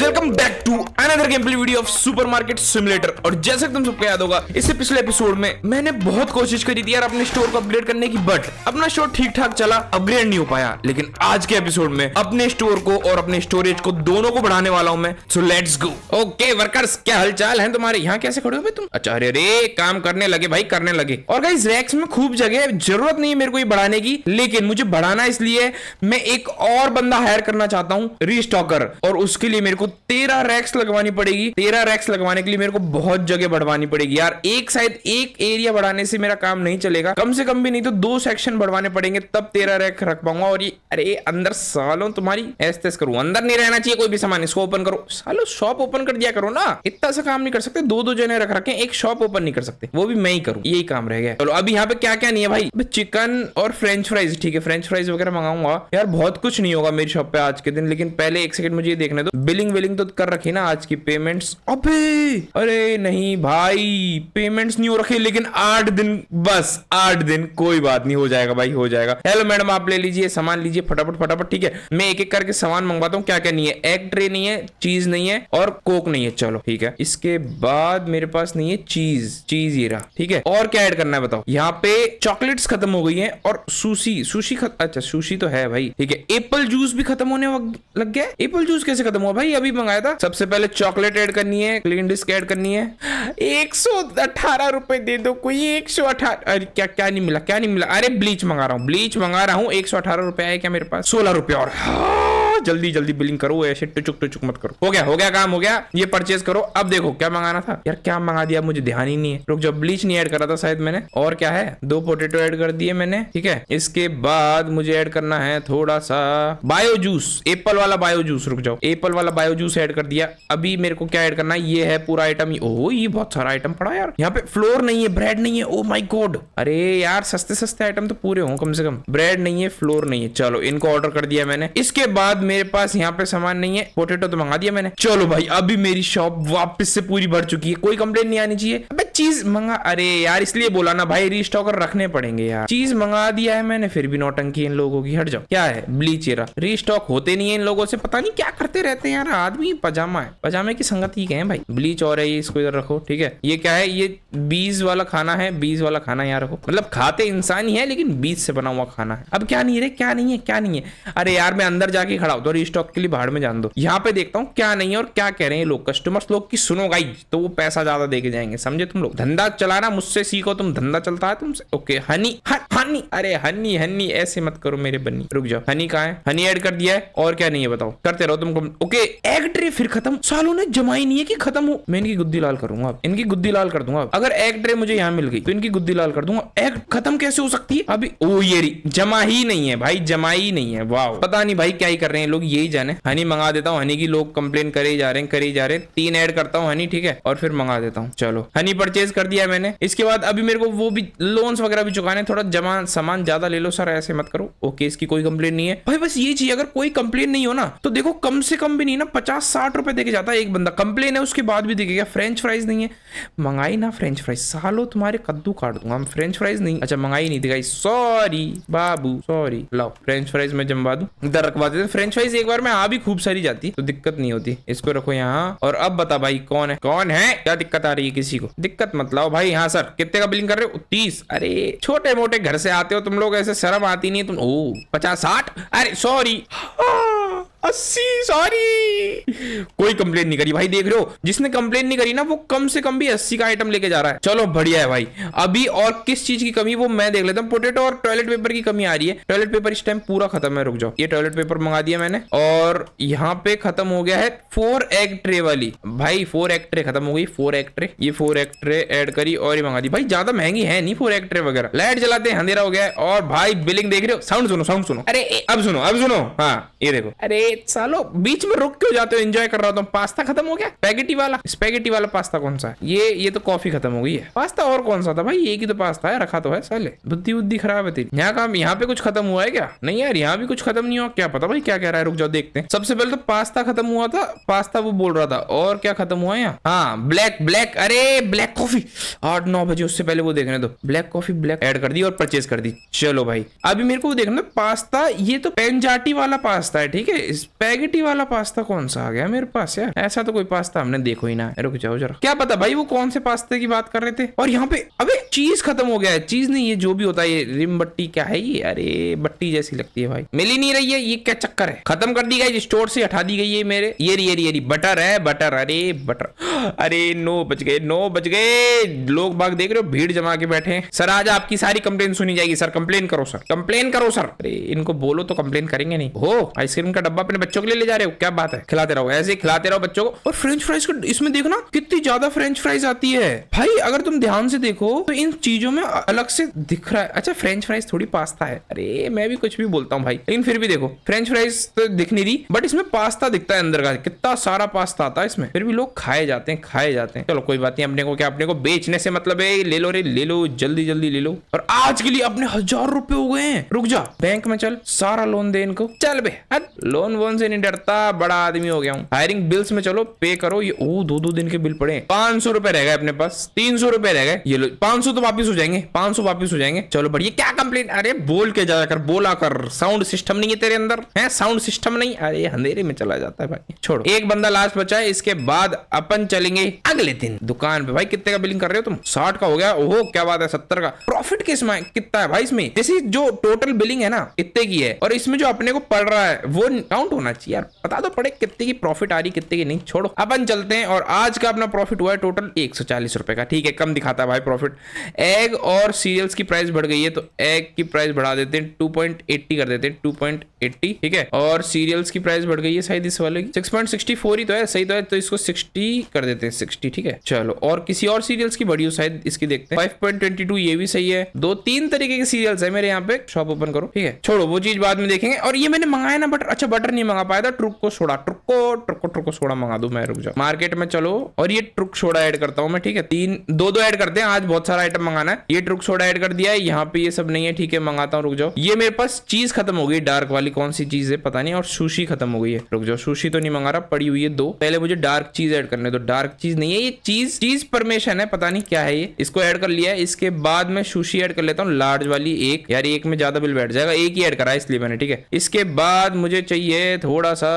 Welcome back to another gameplay video of supermarket simulator और जैसे तुम सबको याद होगा इससे पिछले एपिसोड में मैंने बहुत कोशिश करी थी यार अपने स्टोर को अपग्रेड करने की बट अपना स्टोर ठीक ठाक चला अपग्रेड नहीं हो पाया लेकिन आज के एपिसोड में अपने स्टोर को और अपने स्टोरेज को दोनों को बढ़ाने वाला हूँ मैं so let's go okay workers क्या हलचाल है तुम्हारे यहाँ कैसे खड़े हो भाई तुम अच्छा अरे अरे काम करने लगे भाई करने लगे और गाइस रैक्स में खूब जगह जरूरत नहीं है मेरे को ये बढ़ाने की लेकिन मुझे बढ़ाना इसलिए मैं एक और बंदा हायर करना चाहता हूँ रिस्टॉकर और उसके लिए मेरे को तेरह रैक्स लगवानी बढ़वानी पड़ेगी तेरह रैक्स लगवाने के लिए मेरे को बहुत जगह बढ़वानी पड़ेगी यार एक शायद एक एरिया बढ़ाने से मेरा काम नहीं चलेगा कम से कम भी नहीं तो दो सेक्शन बढ़वाने पड़ेंगे तब तेरह रैक रख पाऊंगा और ये अरे अंदर सालों तुम्हारी ऐसे तेस अंदर नहीं रहना चाहिए कोई भी सामान इसको ओपन करो सालो शॉप ओपन कर दिया करो ना इतना सा काम नहीं कर सकते दो दो जने रख रखे एक शॉप ओपन नहीं कर सकते वो भी मैं ही करूँ यही काम रह गया चलो अभी यहाँ पे क्या क्या नहीं है भाई चिकन और फ्रेंच फ्राइज ठीक है फ्रेंच फ्राइज वगैरह मंगाऊंगा यार बहुत कुछ नहीं होगा मेरी शॉप पे आज के दिन लेकिन पहले एक सेकंड मुझे ये देखने दो बिलिंग विलिंग तो कर रखी ना आज की पेमेंट्स अबे अरे नहीं भाई पेमेंट्स नहीं हो रखे लेकिन आठ दिन बस आठ दिन कोई बात नहीं हो जाएगा भाई हो जाएगा हेलो मैडम आप ले लीजिए सामान लीजिए फटाफट फटाफट ठीक है मैं एक एक करके सामान मंगवाता हूँ क्या क्या नहीं है एग ट्रे नहीं है चीज नहीं है और कोक नहीं है चलो ठीक है इसके बाद मेरे पास नहीं है चीज चीज ये रहा ठीक है और क्या एड करना है बताओ यहाँ पे चॉकलेट्स खत्म हो गई है और सुशी सुशी अच्छा सुशी तो है भाई ठीक है एप्पल जूस भी खत्म होने लग गया एप्पल जूस कैसे खत्म हुआ भाई अभी मंगाया था सबसे पहले चॉक चॉकलेट ऐड करनी है क्लीन डिस्क ऐड करनी है एक सौ अठारह रुपए दे दो कोई एक सौ अठारह अरे क्या क्या नहीं मिला क्या नहीं मिला अरे ब्लीच मंगा रहा हूँ ब्लीच मंगा रहा हूँ एक सौ अठारह रुपया है क्या मेरे पास सोलह रुपये और हाँ। जल्दी जल्दी बिलिंग करो ऐसे टुचुक टुचुक मत करो हो गया हो गया काम हो गया ये परचेज करो अब देखो क्या मंगाना था यार क्या मंगा दिया मुझे ध्यान ही नहीं है रुक जब ब्लीच नहीं ऐड करा था शायद मैंने और क्या है दो पोटेटो ऐड कर दिए मैंने ठीक है इसके बाद मुझे ऐड करना है थोड़ा सा बायो जूस एप्पल वाला बायो जूस रुक जाओ एप्पल वाला बायो जूस ऐड कर दिया अभी मेरे को क्या ऐड करना है ये है पूरा आइटम ओ ये बहुत सारा आइटम पड़ा यार यहाँ पे फ्लोर नहीं है ब्रेड नहीं है ओ माई गॉड अरे यार सस्ते सस्ते आइटम तो पूरे हो कम से कम ब्रेड नहीं है फ्लोर नहीं है चलो इनको ऑर्डर कर दिया मैंने इसके बाद मेरे पास यहाँ पे सामान नहीं है पोटेटो तो मंगा दिया मैंने चलो भाई अभी मेरी शॉप वापस से पूरी भर चुकी है कोई कंप्लेन नहीं आनी चाहिए चीज मंगा अरे यार इसलिए बोला ना भाई रिस्टॉकर रखने पड़ेंगे यार चीज मंगा दिया है मैंने फिर भी नौटंकी इन लोगों की हट जाओ क्या है ब्लीच एरा रिस्टॉक होते नहीं है इन लोगों से पता नहीं क्या करते रहते हैं यार आदमी पजामा है पजामे की संगत ही है भाई ब्लीच और है इसको इधर रखो ठीक है ये क्या है ये बीज वाला खाना है बीज वाला खाना यहाँ रखो मतलब खाते इंसान ही है लेकिन बीज से बना हुआ खाना है अब क्या नहीं रे क्या नहीं है क्या नहीं है अरे यार मैं अंदर जाके खड़ा होता हूँ रिस्टॉक तो के लिए बाहर में जान दो यहाँ पे देखता हूँ क्या नहीं है और क्या कह रहे हैं लोग कस्टमर्स लोग की सुनो गाई तो वो पैसा ज्यादा दे जाएंगे समझे तुम लोग धंधा चलाना मुझसे सीखो तुम धंधा चलता है तुमसे ओके हनी हनी अरे हनी हनी ऐसे मत करो मेरे बनी रुक जाओ हनी कहा है हनी ऐड कर दिया है और क्या नहीं है बताओ करते रहो तुम ओके एग ट्रे फिर खत्म सालों ने जमाई नहीं है कि खत्म हो मैं इनकी गुद्दी लाल करूंगा इनकी गुद्दी लाल कर दूंगा अगर एग ट्रे मुझे यहाँ मिल गई तो इनकी गुद्दी लाल कर दूंगा एग खत्म कैसे हो सकती है अभी ओ ये जमा ही नहीं है भाई जमा ही नहीं है वाह पता नहीं भाई क्या ही कर रहे हैं लोग यही जाने हनी मंगा देता हूँ हनी की लोग कंप्लेन करे जा रहे हैं करे जा रहे हैं तीन ऐड करता हूँ हनी ठीक है और फिर मंगा देता हूँ चलो हनी पर परचेज कर दिया मैंने इसके बाद अभी मेरे को वो भी लोन्स वगैरह भी चुकाने थोड़ा जमा सामान ज्यादा ले लो सर ऐसे मत करो ओके इसकी कोई कंप्लेन नहीं है भाई बस ये चीज अगर कोई कंप्लेन नहीं हो ना तो देखो कम से कम भी नहीं ना पचास साठ रुपए देके जाता है एक बंदा कंप्लेन है उसके बाद भी देखेगा फ्रेंच फ्राइज नहीं है मंगाई ना फ्रेंच फ्राइज सालो तुम्हारे कद्दू काट दूंगा फ्रेंच फ्राइज नहीं अच्छा मंगाई नहीं दिखाई सॉरी बाबू सॉरी लाओ फ्रेंच फ्राइज में जमवा दू इधर रखवा देते फ्रेंच फ्राइज एक बार में आ भी खूब सारी जाती तो दिक्कत नहीं होती इसको रखो यहाँ और अब बता भाई कौन है कौन है क्या दिक्कत आ रही है किसी को दिक्कत दिक्कत मत लाओ भाई हाँ सर कितने का बिलिंग कर रहे हो तीस अरे छोटे मोटे घर से आते हो तुम लोग ऐसे शर्म आती नहीं तुम ओ पचास साठ अरे सॉरी हाँ। अस्सी सॉरी कोई कंप्लेन नहीं करी भाई देख रहे हो जिसने कंप्लेन नहीं करी ना वो कम से कम भी अस्सी का आइटम लेके जा रहा है चलो बढ़िया है भाई अभी और किस चीज की कमी वो मैं देख लेता हूँ पोटेटो और टॉयलेट पेपर की कमी आ रही है टॉयलेट पेपर इस टाइम पूरा खत्म है रुक जाओ ये टॉयलेट पेपर मंगा दिया मैंने और यहाँ पे खत्म हो गया है फोर एग ट्रे वाली भाई फोर एग ट्रे खत्म हो गई फोर एग ट्रे ये फोर एग ट्रे एड करी और ये मंगा दी भाई ज्यादा महंगी है नहीं फोर एग ट्रे वगैरह लाइट जलाते हैं अंधेरा हो गया है और भाई बिलिंग देख रहे हो साउंड सुनो साउंड सुनो अरे अब सुनो अब सुनो हाँ ये देखो अरे सालो बीच में रुक क्यों जाते हो एंजॉय कर रहा था तो पास्ता खत्म हो गया स्पेगेटी वाला स्पेगेटी वाला पास्ता कौन सा है ये ये तो कॉफी खत्म हो गई है पास्ता और कौन सा था भाई ये की तो पास्ता है रखा तो है साले बुद्धि बुद्धि खराब है तेरी यहाँ काम यहाँ पे कुछ खत्म हुआ है क्या नहीं यार यहाँ भी कुछ खत्म नहीं हुआ क्या पता भाई क्या कह रहा है रुक जाओ देखते हैं सबसे पहले तो पास्ता खत्म हुआ था पास्ता वो बोल रहा था और क्या खत्म हुआ है यहाँ हाँ ब्लैक ब्लैक अरे ब्लैक कॉफी आठ नौ बजे उससे पहले वो देखने दो ब्लैक कॉफी ब्लैक एड कर दी और परचेज कर दी चलो भाई अभी मेरे को देखना पास्ता ये तो पेनजाटी वाला पास्ता है ठीक है स्पेगेटी वाला पास्ता कौन सा आ गया मेरे पास यार ऐसा तो कोई पास्ता हमने देखो ही ना रुक जाओ जरा क्या पता भाई वो कौन से पास्ते की बात कर रहे थे और यहाँ पे अबे चीज खत्म हो गया है चीज नहीं ये जो भी होता है ये रिम बट्टी क्या है ये अरे बट्टी जैसी लगती है भाई मिल ही नहीं रही है ये क्या चक्कर है खत्म कर दी गई स्टोर से हटा दी गई है मेरे ये री ये री ये री बटर है बटर अरे बटर अरे नो बच गए नो बच गए लोग बाग देख रहे हो भीड़ जमा के बैठे हैं सर आज आपकी सारी कंप्लेन सुनी जाएगी सर कंप्लेन करो सर कंप्लेन करो सर अरे इनको बोलो तो कंप्लेन करेंगे नहीं हो आइसक्रीम का डब्बा अपने बच्चों के लिए ले जा रहे हो क्या बात है खिलाते रहो ऐसे खिलाते रहो बच्चों को और फ्रेंच फ्राइज को इसमें देखना कितनी ज्यादा फ्रेंच फ्राइज आती है भाई अगर तुम ध्यान से देखो तो इन चीजों में अलग से दिख रहा है अच्छा फ्रेंच फ्राइज थोड़ी पास्ता है अरे मैं भी कुछ भी बोलता हूँ भाई लेकिन फिर भी देखो फ्रेंच फ्राइज तो दिख नहीं रही बट इसमें पास्ता दिखता है अंदर का कितना सारा पास्ता आता है इसमें फिर भी लोग खाए जाते हैं खाए जाते हैं चलो कोई बात नहीं अपने को क्या अपने को बेचने से मतलब है ले लो रे ले लो जल्दी जल्दी ले लो और आज के लिए अपने हजार रुपए हो गए हैं रुक जा बैंक में चल सारा लोन दे इनको चल बे लोन वन से नहीं डरता बड़ा आदमी हो गया हूँ हायरिंग बिल्स में चलो पे करो ये ओ दो दो दिन के बिल पड़े पांच सौ रुपए रह गए अपने पास तीन सौ रुपए रह गए ये लो पांच सौ तो वापिस हो जाएंगे पांच सौ वापिस हो जाएंगे चलो बढ़िया क्या कंप्लेन अरे बोल के जाकर बोला कर साउंड सिस्टम नहीं है तेरे अंदर है साउंड सिस्टम नहीं अरे अंधेरे में चला जाता है भाई छोड़ो एक बंदा लास्ट बचा है इसके बाद अपन चलेंगे अगले दिन दुकान पे भाई कितने का बिलिंग कर रहे हो तुम साठ का हो गया ओहो क्या बात है सत्तर का प्रॉफिट किस में कितना है भाई इसमें जैसे जो टोटल बिलिंग है ना इतने की है और इसमें जो अपने को पड़ रहा है वो काउंट अमाउंट होना चाहिए यार बता दो पड़े कितने की प्रॉफिट आ रही कितने की नहीं छोड़ो अपन चलते हैं और आज का अपना प्रॉफिट हुआ है टोटल एक रुपए का ठीक है कम दिखाता है भाई प्रॉफिट एग और सीरियल्स की प्राइस बढ़ गई है तो एग की प्राइस बढ़ा देते हैं टू कर देते हैं टू ठीक है और सीरियल्स की प्राइस बढ़ गई है शायद इस वाले की सिक्स ही तो है सही तो है तो इसको सिक्सटी कर देते हैं सिक्सटी ठीक है चलो और किसी और सीरियल्स की बढ़ी हो शायद इसकी देखते हैं फाइव ये भी सही है दो तीन तरीके के सीरियल्स है मेरे यहाँ पे शॉप ओपन करो ठीक है छोड़ो वो चीज बाद में देखेंगे और ये मैंने मंगाया ना बटर अच्छा बटर नहीं मंगा पाया था ट्रुक को सोडा ट्रुक को ट्रुक को ट्रुक को सोडा मंगा दू मैं रुक जाओ मार्केट में चलो और ये ट्रुक सोडा ऐड करता हूँ मैं ठीक है तीन दो दो ऐड करते हैं आज बहुत सारा आइटम मंगाना है ये ट्रुक सोडा ऐड कर दिया है यहाँ पे ये सब नहीं है ठीक है मंगाता हूँ रुक जाओ ये मेरे पास चीज खत्म हो गई डार्क वाली कौन सी चीज है पता नहीं और सुशी खत्म हो गई है रुक जाओ सुशी तो नहीं मंगा रहा पड़ी हुई है दो पहले मुझे डार्क चीज ऐड करने दो डार्क चीज नहीं है ये चीज चीज परमेशन है पता नहीं क्या है ये इसको ऐड कर लिया है इसके बाद में सुशी ऐड कर लेता हूँ लार्ज वाली एक यार एक में ज्यादा बिल बैठ जाएगा एक ही ऐड करा इसलिए मैंने ठीक है इसके बाद मुझे चाहिए थोड़ा सा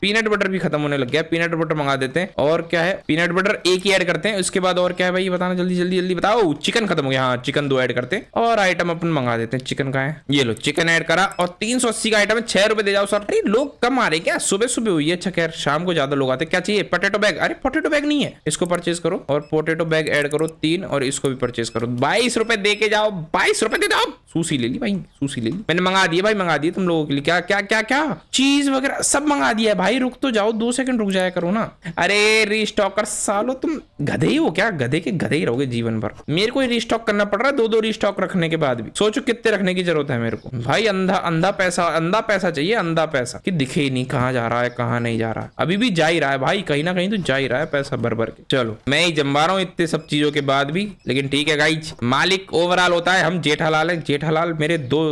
पीनट बटर भी खत्म होने लग गया पीनट बटर मंगा देते हैं और क्या है पीनट बटर एक ही ऐड करते हैं उसके बाद और क्या है भाई बताना जल्दी जल्दी जल्दी बताओ चिकन खत्म हो गया हाँ चिकन दो ऐड करते हैं और आइटम अपन मंगा देते हैं चिकन का है ये लो चिकन ऐड करा और तीन सौ अस्सी का आइटम है छह रुपए दे जाओ सर अरे लोग कम आ रहे क्या सुबह सुबह हुई है अच्छा खैर शाम को ज्यादा लोग आते क्या चाहिए पोटेटो बैग अरे पोटेटो बैग नहीं है इसको परचेज करो और पोटेटो बैग एड करो तीन और इसको भी परचेज करो बाईस रुपए दे के जाओ बाईस रुपए दे जाओ सूसी ले ली भाई सूसी ले ली मैंने मंगा दिए भाई मंगा दिए तुम लोगों के लिए क्या क्या क्या क्या चीज चीज वगैरह सब मंगा दिया है भाई रुक तो जाओ दो सेकंड रुक जाया करो ना अरे रिस्टॉकर सालो तुम गधे ही हो क्या गधे के गधे ही रहोगे जीवन भर मेरे को रिस्टॉक करना पड़ रहा है दो दो रिस्टॉक रखने के बाद भी सोचो कितने रखने की जरूरत है मेरे को भाई अंधा अंधा पैसा अंधा पैसा चाहिए अंधा पैसा कि दिखे ही नहीं कहाँ जा रहा है कहाँ नहीं जा रहा है अभी भी जा ही रहा है भाई कहीं ना कहीं तो जा ही रहा है पैसा भर भर के चलो मैं ही जमवा रहा हूँ इतने सब चीजों के बाद भी लेकिन ठीक है गाइज मालिक ओवरऑल होता है हम जेठालाल है जेठालाल मेरे दो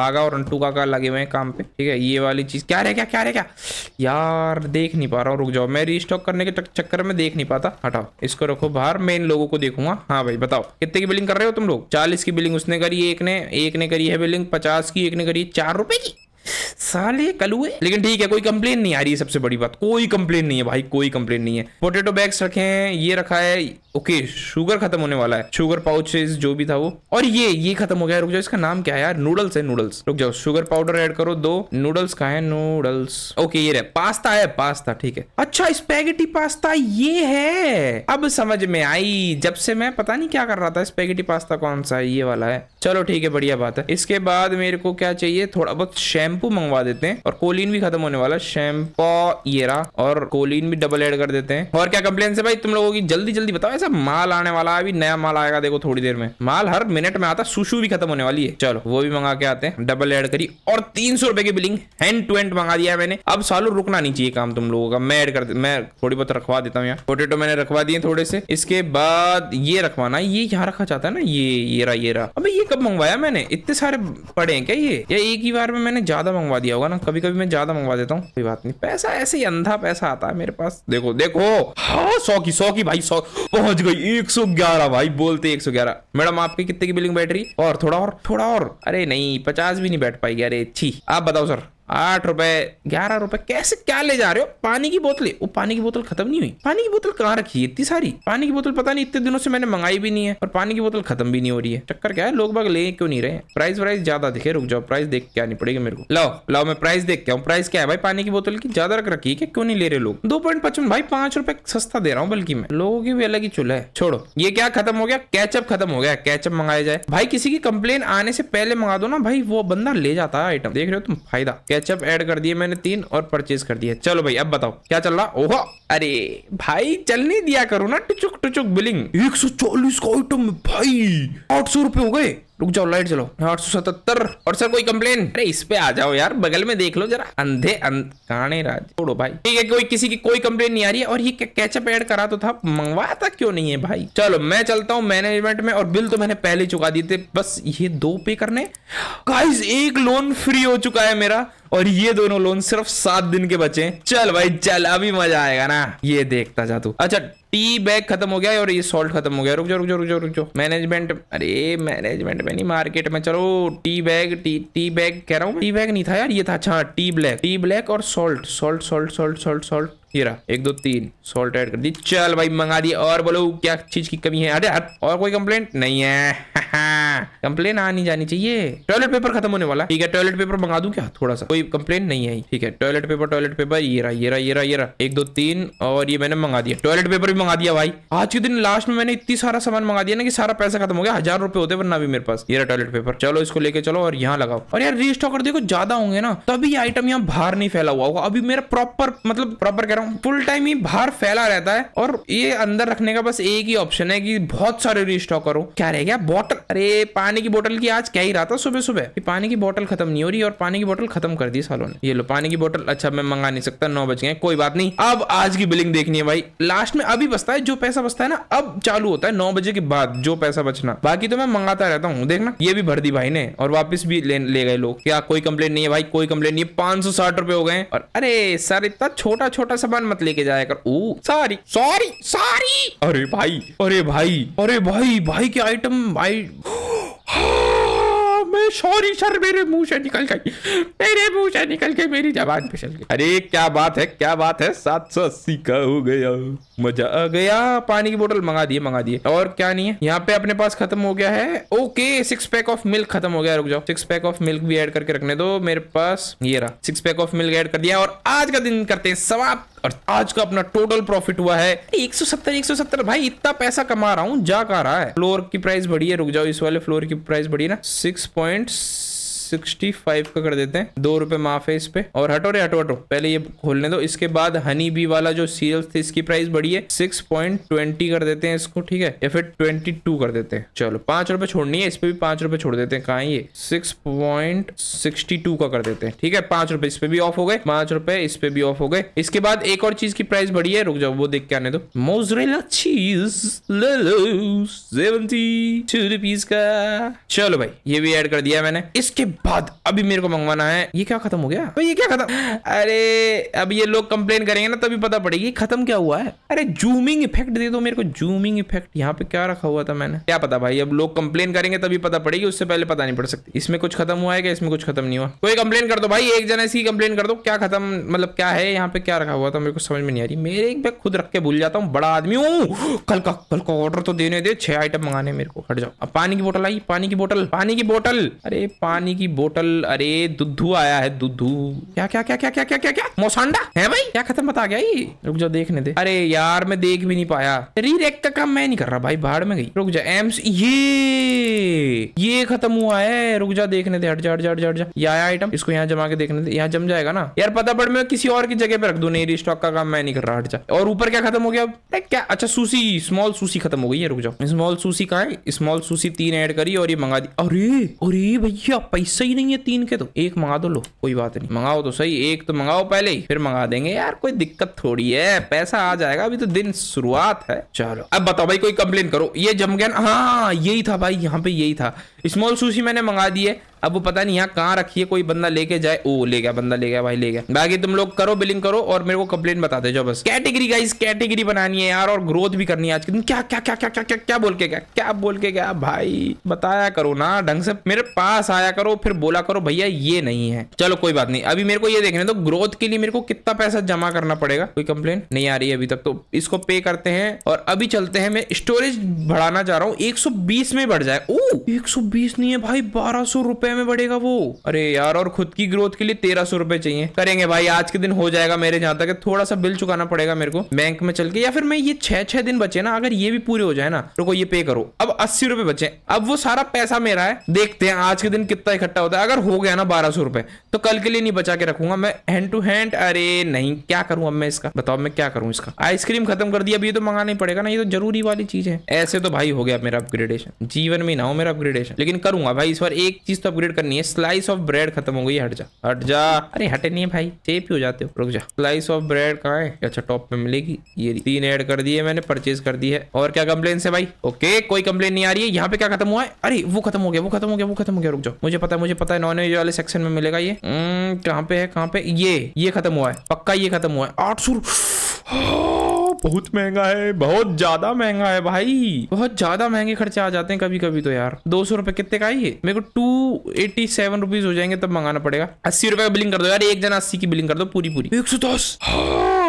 बागा और अंटू का लगे हुए हैं काम पे ठीक है ये वाली चीज क्या रह गया क्या क्या क्या यार देख नहीं पा रहा हूँ रुक जाओ मैं रिस्टॉक करने के चक्कर में देख नहीं पाता हटाओ इसको रखो बाहर मैं इन लोगों को देखूंगा हाँ भाई बताओ कितने की बिलिंग कर रहे हो तुम लोग चालीस की बिलिंग उसने करी एक ने एक ने करी है बिलिंग पचास की एक ने करी चार रुपए की साले कलुए लेकिन ठीक है कोई कंप्लेन नहीं आ रही है सबसे बड़ी बात कोई कंप्लेन नहीं है भाई कोई कंप्लेन नहीं है पोटेटो बैग्स रखे हैं ये रखा है ओके शुगर खत्म होने वाला है शुगर पाउचेस जो भी था वो और ये ये खत्म हो गया रुक जाओ इसका नाम क्या है यार नूडल्स है नूडल्स रुक जाओ शुगर पाउडर एड करो दो नूडल्स का है नूडल्स ओके ये रहे पास्ता है पास्ता ठीक है अच्छा स्पेगेटी पास्ता ये है अब समझ में आई जब से मैं पता नहीं क्या कर रहा था स्पेगेटी पास्ता कौन सा है ये वाला है चलो ठीक है बढ़िया बात है इसके बाद मेरे को क्या चाहिए थोड़ा बहुत शैम शैम्पू मंगवा देते हैं और कोलिन भी खत्म होने वाला शैम्पो ये और कोलिन भी डबल एड कर देते हैं और क्या कंप्लेन है भाई तुम लोगों की जल्दी जल्दी बताओ ऐसा माल आने वाला है अभी नया माल आएगा देखो थोड़ी देर में माल हर मिनट में आता सुशु भी खत्म होने वाली है चलो वो भी मंगा के आते हैं डबल एड करी और तीन सौ रुपए की बिलिंग हैंड टू हैंड मंगा दिया मैंने अब सालू रुकना नहीं चाहिए काम तुम लोगों का मैं एड कर मैं थोड़ी बहुत रखवा देता हूँ यहाँ पोटेटो मैंने रखवा दिए थोड़े से इसके बाद ये रखवाना ये यहाँ रखा जाता है ना ये ये रहा ये रहा ये कब मंगवाया मैंने इतने सारे पड़े हैं क्या ये या एक ही बार में मैंने ज्यादा ज़्यादा मंगवा दिया होगा ना कभी कभी मैं ज़्यादा मंगवा देता हूँ कोई बात नहीं पैसा ऐसे ही अंधा पैसा आता है मेरे पास देखो देखो हाँ सौ की सौ की भाई सौ पहुंच गई एक सौ ग्यारह भाई बोलते एक सौ ग्यारह मैडम आपकी कितने की बिलिंग बैठ रही और थोड़ा और थोड़ा और अरे नहीं पचास भी नहीं बैठ पाएगी अरे छी आप बताओ सर आठ रुपए ग्यारह रुपए कैसे क्या ले जा रहे हो पानी की बोतलें वो पानी की बोतल खत्म नहीं हुई पानी की बोतल कहाँ रखी है इतनी सारी पानी की बोतल पता नहीं इतने दिनों से मैंने मंगाई भी नहीं है और पानी की बोतल खत्म भी नहीं हो रही है चक्कर क्या है लोग बाग ले क्यों नहीं रहे प्राइस वाइस ज्यादा दिखे रुक जाओ प्राइस देख क्या नहीं पड़ेगा मेरे को लाओ लाओ मैं प्राइस देखता हूँ प्राइस क्या है भाई पानी की बोतल की ज्यादा रख रखी है क्यों नहीं ले रहे लोग दो पॉइंट पचपन भाई पांच रुपए सस्ता दे रहा हूँ बल्कि मैं लोगों की भी अलग ही चूल्हा है छोड़ो ये क्या खत्म हो गया कैचअप खत्म हो गया कैचअप मंगाया जाए भाई किसी की कंप्लेन आने से पहले मंगा दो ना भाई वो बंदा ले जाता है आइटम देख रहे हो तुम फायदा कैचअप ऐड कर दिए मैंने तीन और परचेज कर दिए चलो भाई अब बताओ क्या चल रहा ओहो अरे भाई चलने दिया करो ना टुचुक टुचुक बिलिंग एक सौ चालीस का आइटम भाई आठ सौ रुपए हो गए रुक जाओ लाइट चलो हाँ, आठ सौ सतहत्तर और सर कोई कंप्लेन अरे इस पे आ जाओ यार बगल में देख लो जरा अंधे अंधे राज छोड़ो भाई ठीक है कोई किसी की कोई कंप्लेन नहीं आ रही है और ये कैचअप एड करा तो था मंगवाया था क्यों नहीं है भाई चलो मैं चलता हूँ मैनेजमेंट में और बिल तो मैंने पहले चुका दिए थे बस ये दो पे करने गाइस एक लोन फ्री हो चुका है मेरा और ये दोनों लोन सिर्फ सात दिन के बचे चल भाई चल अभी मजा आएगा ना ये देखता जा तू अच्छा टी बैग खत्म हो गया और ये सॉल्ट खत्म हो गया रुक जाओ रुक जाओ रुक जाओ रुक जाओ मैनेजमेंट अरे मैनेजमेंट पे नहीं मार्केट में चलो tea bag tea tea bag कह रहा हूँ टी बैग नहीं था यार ये था अच्छा टी ब्लैक टी ब्लैक और salt salt salt salt salt salt ये एक दो तीन सोल्ट ऐड कर दी चल भाई मंगा दिया और बोलो क्या चीज की कमी है अरे और कोई कंप्लेंट नहीं है कंप्लेन आनी जानी चाहिए टॉयलेट पेपर खत्म होने वाला ठीक है टॉयलेट पेपर मंगा दू क्या थोड़ा सा कोई कंप्लेन नहीं है ठीक है टॉयलेट पेपर टॉयलेट पेपर ये रहा ये रहा ये रहा ये रहा एक दो तीन और ये मैंने मंगा दिया टॉयलेट पेपर भी मंगा दिया भाई आज के दिन लास्ट में मैंने इतनी सारा सामान मंगा दिया ना कि सारा पैसा खत्म हो गया हजार रुपए होते वरना भी मेरे पास ये रहा टॉयलेट पेपर चलो इसको लेके चलो और यहाँ लगाओ और यार कर देखो ज्यादा होंगे ना तभी आइटम यहाँ बाहर नहीं फैला हुआ होगा अभी मेरा प्रॉपर मतलब प्रॉपर कह रहा रहा हूँ फुल टाइम ही बाहर फैला रहता है और ये अंदर रखने का बस एक ही ऑप्शन है कि बहुत सारे रिस्टॉक करो क्या रह गया बॉटल अरे पानी की बोतल की आज क्या ही रहा था सुबह सुबह पानी की बोतल खत्म नहीं हो रही और पानी की बोतल खत्म कर दी सालों ने ये लो पानी की बोतल अच्छा मैं मंगा नहीं सकता नौ बज गए कोई बात नहीं अब आज की बिलिंग देखनी है भाई लास्ट में अभी बचता है जो पैसा बचता है ना अब चालू होता है नौ बजे के बाद जो पैसा बचना बाकी तो मैं मंगाता रहता हूँ देखना ये भी भर दी भाई ने और वापस भी ले, ले गए लोग क्या कोई कंप्लेन नहीं है भाई कोई कंप्लेन नहीं है पांच सौ साठ रुपए हो गए और अरे सर इतना छोटा छोटा सा सामान मत लेके जाया कर ओ सॉरी सॉरी सॉरी अरे भाई अरे भाई अरे भाई भाई के आइटम भाई हाँ, मैं सॉरी सर मेरे मुंह से निकल गई मेरे मुंह से निकल के मेरी जबान फिसल गई अरे क्या बात है क्या बात है सात सौ अस्सी का हो गया मजा आ गया पानी की बोतल मंगा दिए मंगा दिए और क्या नहीं है यहाँ पे अपने पास खत्म हो गया है okay six pack of milk खत्म हो गया रुक जाओ सिक्स पैक ऑफ मिल्क भी ऐड करके रखने दो मेरे पास ये रहा six pack of milk add कर दिया और आज का दिन करते हैं समाप्त और आज का अपना टोटल प्रॉफिट हुआ है 170 170 भाई इतना पैसा कमा रहा हूँ जा कर रहा है फ्लोर की प्राइस बढ़ी है रुक जाओ इस वाले फ्लोर की प्राइस बढ़ी है ना सिक्स पॉइंट सिक्सटी फाइव का कर देते हैं दो रुपए माफ है इस पे और हटो रे हटो हटो पहले ये खोलने दो इसके बाद हनी बी वाला जो सीरियल थे इसकी प्राइस बढ़ी है सिक्स पॉइंट ट्वेंटी कर देते हैं इसको ठीक है या फिर ट्वेंटी टू कर देते हैं चलो पांच रुपए छोड़नी है इस पे भी पांच रुपए छोड़ देते हैं कहा ये सिक्स पॉइंट सिक्सटी टू का कर देते हैं ठीक है पांच रुपए इस पे भी ऑफ हो गए पांच रुपए इस पे भी ऑफ हो गए इसके बाद एक और चीज की प्राइस बढ़ी है रुक जाओ वो देख के आने दो मोजरेला चीज ले लो सेवेंटी टू रुपीज का चलो भाई ये भी ऐड कर दिया मैंने इसके बाद अभी मेरे को मंगवाना है ये क्या खत्म हो गया तो ये क्या खत्म अरे अब ये लोग कंप्लेन करेंगे ना तभी पता पड़ेगी खत्म क्या हुआ है अरे जूमिंग इफेक्ट दे दो मेरे को जूमिंग इफेक्ट यहाँ पे क्या रखा हुआ था मैंने क्या पता भाई अब लोग कंप्लेन करेंगे तभी पता पड़ेगी उससे पहले पता नहीं पड़ सकती इसमें कुछ खत्म हुआ है क्या इसमें कुछ खत्म नहीं हुआ कोई कंप्लेन कर दो भाई एक जन ऐसी कंप्लेन कर दो क्या खत्म मतलब क्या है यहाँ पे क्या रखा हुआ था मेरे को समझ में नहीं आ रही मेरे एक बैग खुद रख के भूल जाता हूँ बड़ा आदमी हूँ कल का कल का ऑर्डर तो देने दे छह आइटम मंगाने मेरे को हट जाओ अब पानी की बोटल आई पानी की बोतल पानी की बोटल अरे पानी की बोटल अरे दुधू आया है दुधू क्या क्या क्या क्या क्या क्या क्या क्या मोसांडा है भाई क्या खत्म बता गया ये रुक जाओ देखने दे अरे यार मैं देख भी नहीं पाया रीरेक का काम मैं नहीं कर रहा भाई बाहर में गई रुक जा एम्स ये ये खत्म हुआ है रुक जा देखने दे हट जा हट जा हट जा ये आया आइटम इसको यहाँ जमा के देखने दे यहाँ जम जाएगा ना यार पता पड़ मैं किसी और की जगह पे रख दू नहीं रिस्टॉक का काम मैं नहीं कर रहा हट जा और ऊपर क्या खत्म हो गया अब क्या अच्छा सूसी स्मॉल सूसी खत्म हो गई है रुक जाओ स्मॉल सूसी कहा है स्मॉल सूसी तीन ऐड करी और ये मंगा दी अरे अरे भैया पैसा सही नहीं है तीन के तो एक मंगा दो लो कोई बात नहीं मंगाओ तो सही एक तो मंगाओ पहले ही फिर मंगा देंगे यार कोई दिक्कत थोड़ी है पैसा आ जाएगा अभी तो दिन शुरुआत है चलो अब बताओ भाई कोई कंप्लेन करो ये गया हाँ यही था भाई यहाँ पे यही था स्मॉल सुशी मैंने मंगा दी है अब वो पता नहीं यहाँ कहाँ रखिए कोई बंदा लेके जाए ओ ले गया बंदा ले गया भाई ले गया बाकी तुम लोग करो बिलिंग करो और मेरे को कंप्लेन दे जाओ बस कैटेगरी का इस कैटेगरी बनानी है यार और ग्रोथ भी करनी है आज के दिन क्या क्या क्या क्या क्या क्या क्या बोल के क्या क्या बोल के क्या भाई बताया करो ना ढंग से मेरे पास आया करो फिर बोला करो भैया ये नहीं है चलो कोई बात नहीं अभी मेरे को ये देखने तो ग्रोथ के लिए मेरे को कितना पैसा जमा करना पड़ेगा कोई कंप्लेन नहीं आ रही है अभी तक तो इसको पे करते हैं और अभी चलते हैं मैं स्टोरेज बढ़ाना चाह रहा हूँ बीस में बढ़ जाए ओ बीस नहीं है भाई बारह सौ रुपए रुपए में बढ़ेगा वो अरे यार और खुद की ग्रोथ के लिए तेरह सौ रुपए चाहिए करेंगे भाई आज के दिन हो जाएगा मेरे जहाँ तक थोड़ा सा बिल चुकाना पड़ेगा मेरे को बैंक में चल के या फिर मैं ये छह छह दिन बचे ना अगर ये भी पूरे हो जाए ना रुको ये पे करो अब अस्सी रुपए बचे अब वो सारा पैसा मेरा है देखते हैं आज के दिन कितना इकट्ठा होता है अगर हो गया ना बारह सौ रुपए तो कल के लिए नहीं बचा के रखूंगा मैं हैंड टू हैंड अरे नहीं क्या करूं अब मैं इसका बताओ मैं क्या करूं इसका आइसक्रीम खत्म कर दिया अब ये तो मंगाना ही पड़ेगा ना ये तो जरूरी वाली चीज है ऐसे तो भाई हो गया मेरा अपग्रेडेशन जीवन में ना हो मेरा अपग्रेडेशन लेकिन करूंगा भाई इस बार एक चीज तो अपग्रेड अपग्रेड करनी है स्लाइस ऑफ ब्रेड खत्म हो गई हट जा हट जा अरे हटे नहीं है भाई सेफ ही हो जाते हो रुक जा स्लाइस ऑफ ब्रेड कहाँ है अच्छा टॉप में मिलेगी ये तीन ऐड कर दिए मैंने परचेज कर दी है और क्या कंप्लेन है भाई ओके कोई कंप्लेन नहीं आ रही है यहाँ पे क्या खत्म हुआ है अरे वो खत्म हो गया वो खत्म हो गया वो खत्म हो गया रुक जाओ मुझे पता है मुझे पता है नॉन वेज वाले सेक्शन में मिलेगा ये हम्म, कहाँ पे है कहाँ पे ये ये खत्म हुआ है पक्का ये खत्म हुआ है आठ सौ बहुत महंगा है बहुत ज्यादा महंगा है भाई बहुत ज्यादा महंगे खर्चे आ जाते हैं कभी कभी तो यार दो सौ रुपए कितने का है मेरे को टू एटी सेवन रुपीज हो जाएंगे तब मंगाना पड़ेगा अस्सी रुपए का बिलिंग कर दो यार एक जना अस्सी की बिलिंग कर दो पूरी पूरी एक सौ दस हाँ।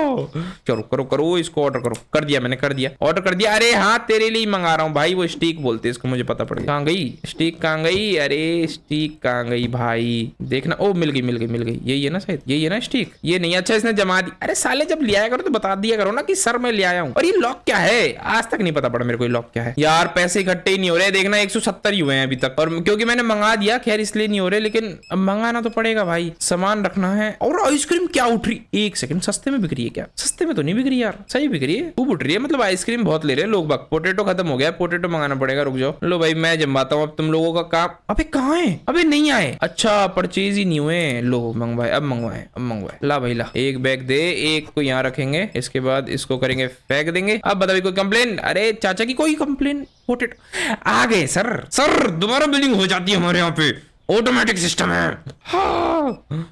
चलो करो करो इसको ऑर्डर करो कर दिया मैंने कर दिया ऑर्डर कर दिया अरे हाँ तेरे लिए मंगा रहा हूँ भाई वो स्टीक बोलते इसको मुझे पता पड़ गया कहाँ गई स्टीक कहाँ गई अरे स्टीक कहाँ गई भाई देखना ओ मिल गई मिल गई मिल गई यही है ना शायद यही है ना स्टीक ये नहीं अच्छा इसने जमा दी अरे साले जब लिया करो तो बता दिया करो ना कि सर मैं ले आया हूँ और ये लॉक क्या है आज तक नहीं पता पड़ा मेरे को लॉक क्या है यार पैसे इकट्ठे ही नहीं हो रहे देखना एक ही हुए हैं अभी तक और क्योंकि मैंने मंगा दिया खैर इसलिए नहीं हो रहे लेकिन मंगाना तो पड़ेगा भाई सामान रखना है और आइसक्रीम क्या उठ रही एक सेकंड सस्ते में बिक रही है क्या क्या सस्ते में तो नहीं बिक रही यार सही बिक रही है खूब उठ रही है मतलब आइसक्रीम बहुत ले रहे हैं लोग बाग पोटेटो खत्म हो गया पोटेटो मंगाना पड़ेगा रुक जाओ लो भाई मैं जमाता हूँ अब तुम लोगों का काम अभी कहाँ है अभी नहीं आए अच्छा परचेज ही नहीं हुए लो मंगवाए अब मंगवाए अब मंगवाए ला भाई ला एक बैग दे एक को यहाँ रखेंगे इसके बाद इसको करेंगे फेंक देंगे अब बताइए कोई कंप्लेन अरे चाचा की कोई कंप्लेन पोटेटो आ गए सर सर दोबारा बिलिंग हो जाती है हमारे यहाँ पे ऑटोमेटिक सिस्टम है हाँ।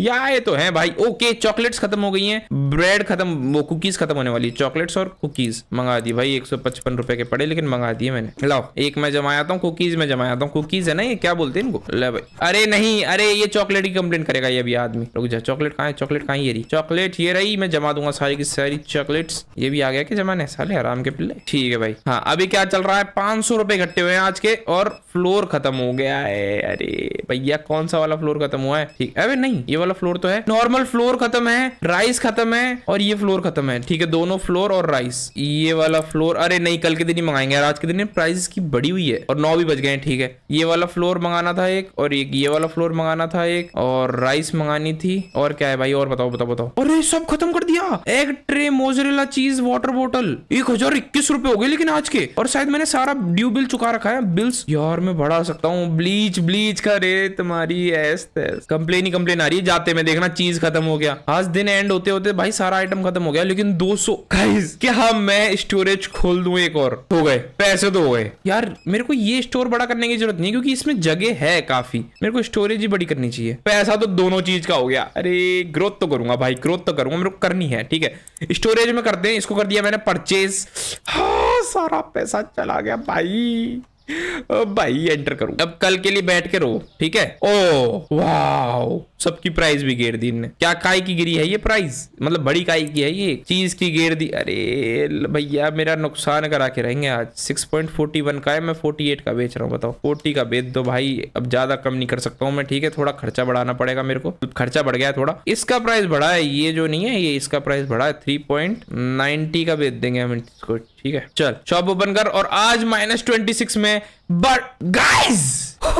ये तो है भाई ओके चॉकलेट्स खत्म हो गई हैं ब्रेड खत्म वो कुकीज खत्म होने वाली चॉकलेट्स और कुकीज मंगा दी भाई एक सौ पचपन रुपए के पड़े लेकिन मंगा दिए मैंने लाओ एक मैं जमाता हूँ कुकीज में जमाता हूँ कुकीज है ना ये क्या बोलते हैं इनको ले भाई अरे नहीं अरे ये चॉकलेट की कंप्लेन करेगा ये अभी आदमी रुक चॉकलेट कहा है चॉकलेट कहाँ ये रही चॉकलेट ये रही मैं जमा दूंगा सारी की सारी चॉकलेट्स ये भी आ गया कि जमाने साले आराम के पिल्ले ठीक है भाई हाँ अभी क्या चल रहा है पांच सौ रुपए इकट्ठे हुए हैं आज के और फ्लोर खत्म हो गया है अरे भैया गया कौन सा वाला फ्लोर खत्म हुआ है ठीक अरे नहीं ये वाला फ्लोर तो है नॉर्मल फ्लोर खत्म है राइस खत्म है और ये फ्लोर खत्म है ठीक है दोनों फ्लोर और राइस ये वाला फ्लोर अरे नहीं कल के दिन ही मंगाएंगे आज के दिन प्राइस की बड़ी हुई है और नौ भी बज गए ठीक है ये वाला फ्लोर मंगाना था एक और एक ये वाला फ्लोर मंगाना था एक और राइस मंगानी थी और क्या है भाई और बताओ बताओ बताओ अरे सब खत्म कर दिया एक tray mozzarella cheese water bottle एक हजार इक्कीस रुपए हो गए लेकिन आज के और शायद मैंने सारा ड्यू बिल चुका रखा है बिल्स यार मैं बढ़ा सकता हूँ ब्लीच ब्लीच का रे तुम्हारी कंप्लेन ही कंप्लेन आ रही है जाते में देखना चीज खत्म हो गया आज दिन एंड होते होते भाई सारा आइटम खत्म हो गया लेकिन 200 सौ क्या मैं स्टोरेज खोल दू एक और हो गए पैसे तो हो गए यार मेरे को ये स्टोर बड़ा करने की जरूरत नहीं क्योंकि इसमें जगह है काफी मेरे को स्टोरेज ही बड़ी करनी चाहिए पैसा तो दोनों चीज का हो गया अरे ग्रोथ तो करूंगा भाई ग्रोथ तो करूंगा मेरे को करनी है ठीक है स्टोरेज में करते हैं इसको कर दिया मैंने परचेज हाँ सारा पैसा चला गया भाई भाई एंटर करो अब कल के लिए बैठ के रो ठीक है ओ वाओ सबकी प्राइस भी गेर दी क्या काई की गिरी है ये प्राइस मतलब बड़ी काई की है ये चीज की गेर दी अरे भैया मेरा नुकसान करा के रहेंगे आज 6.41 का है मैं 48 का बेच रहा हूँ बताओ 40 का बेच दो भाई अब ज्यादा कम नहीं कर सकता हूँ मैं ठीक है थोड़ा खर्चा बढ़ाना पड़ेगा मेरे को खर्चा बढ़ गया थोड़ा इसका प्राइस बढ़ा है ये जो नहीं है ये इसका प्राइस बढ़ा है थ्री का बेच देंगे हम इसको ठीक है चल शॉप ओपन कर और आज माइनस में में बट गाइस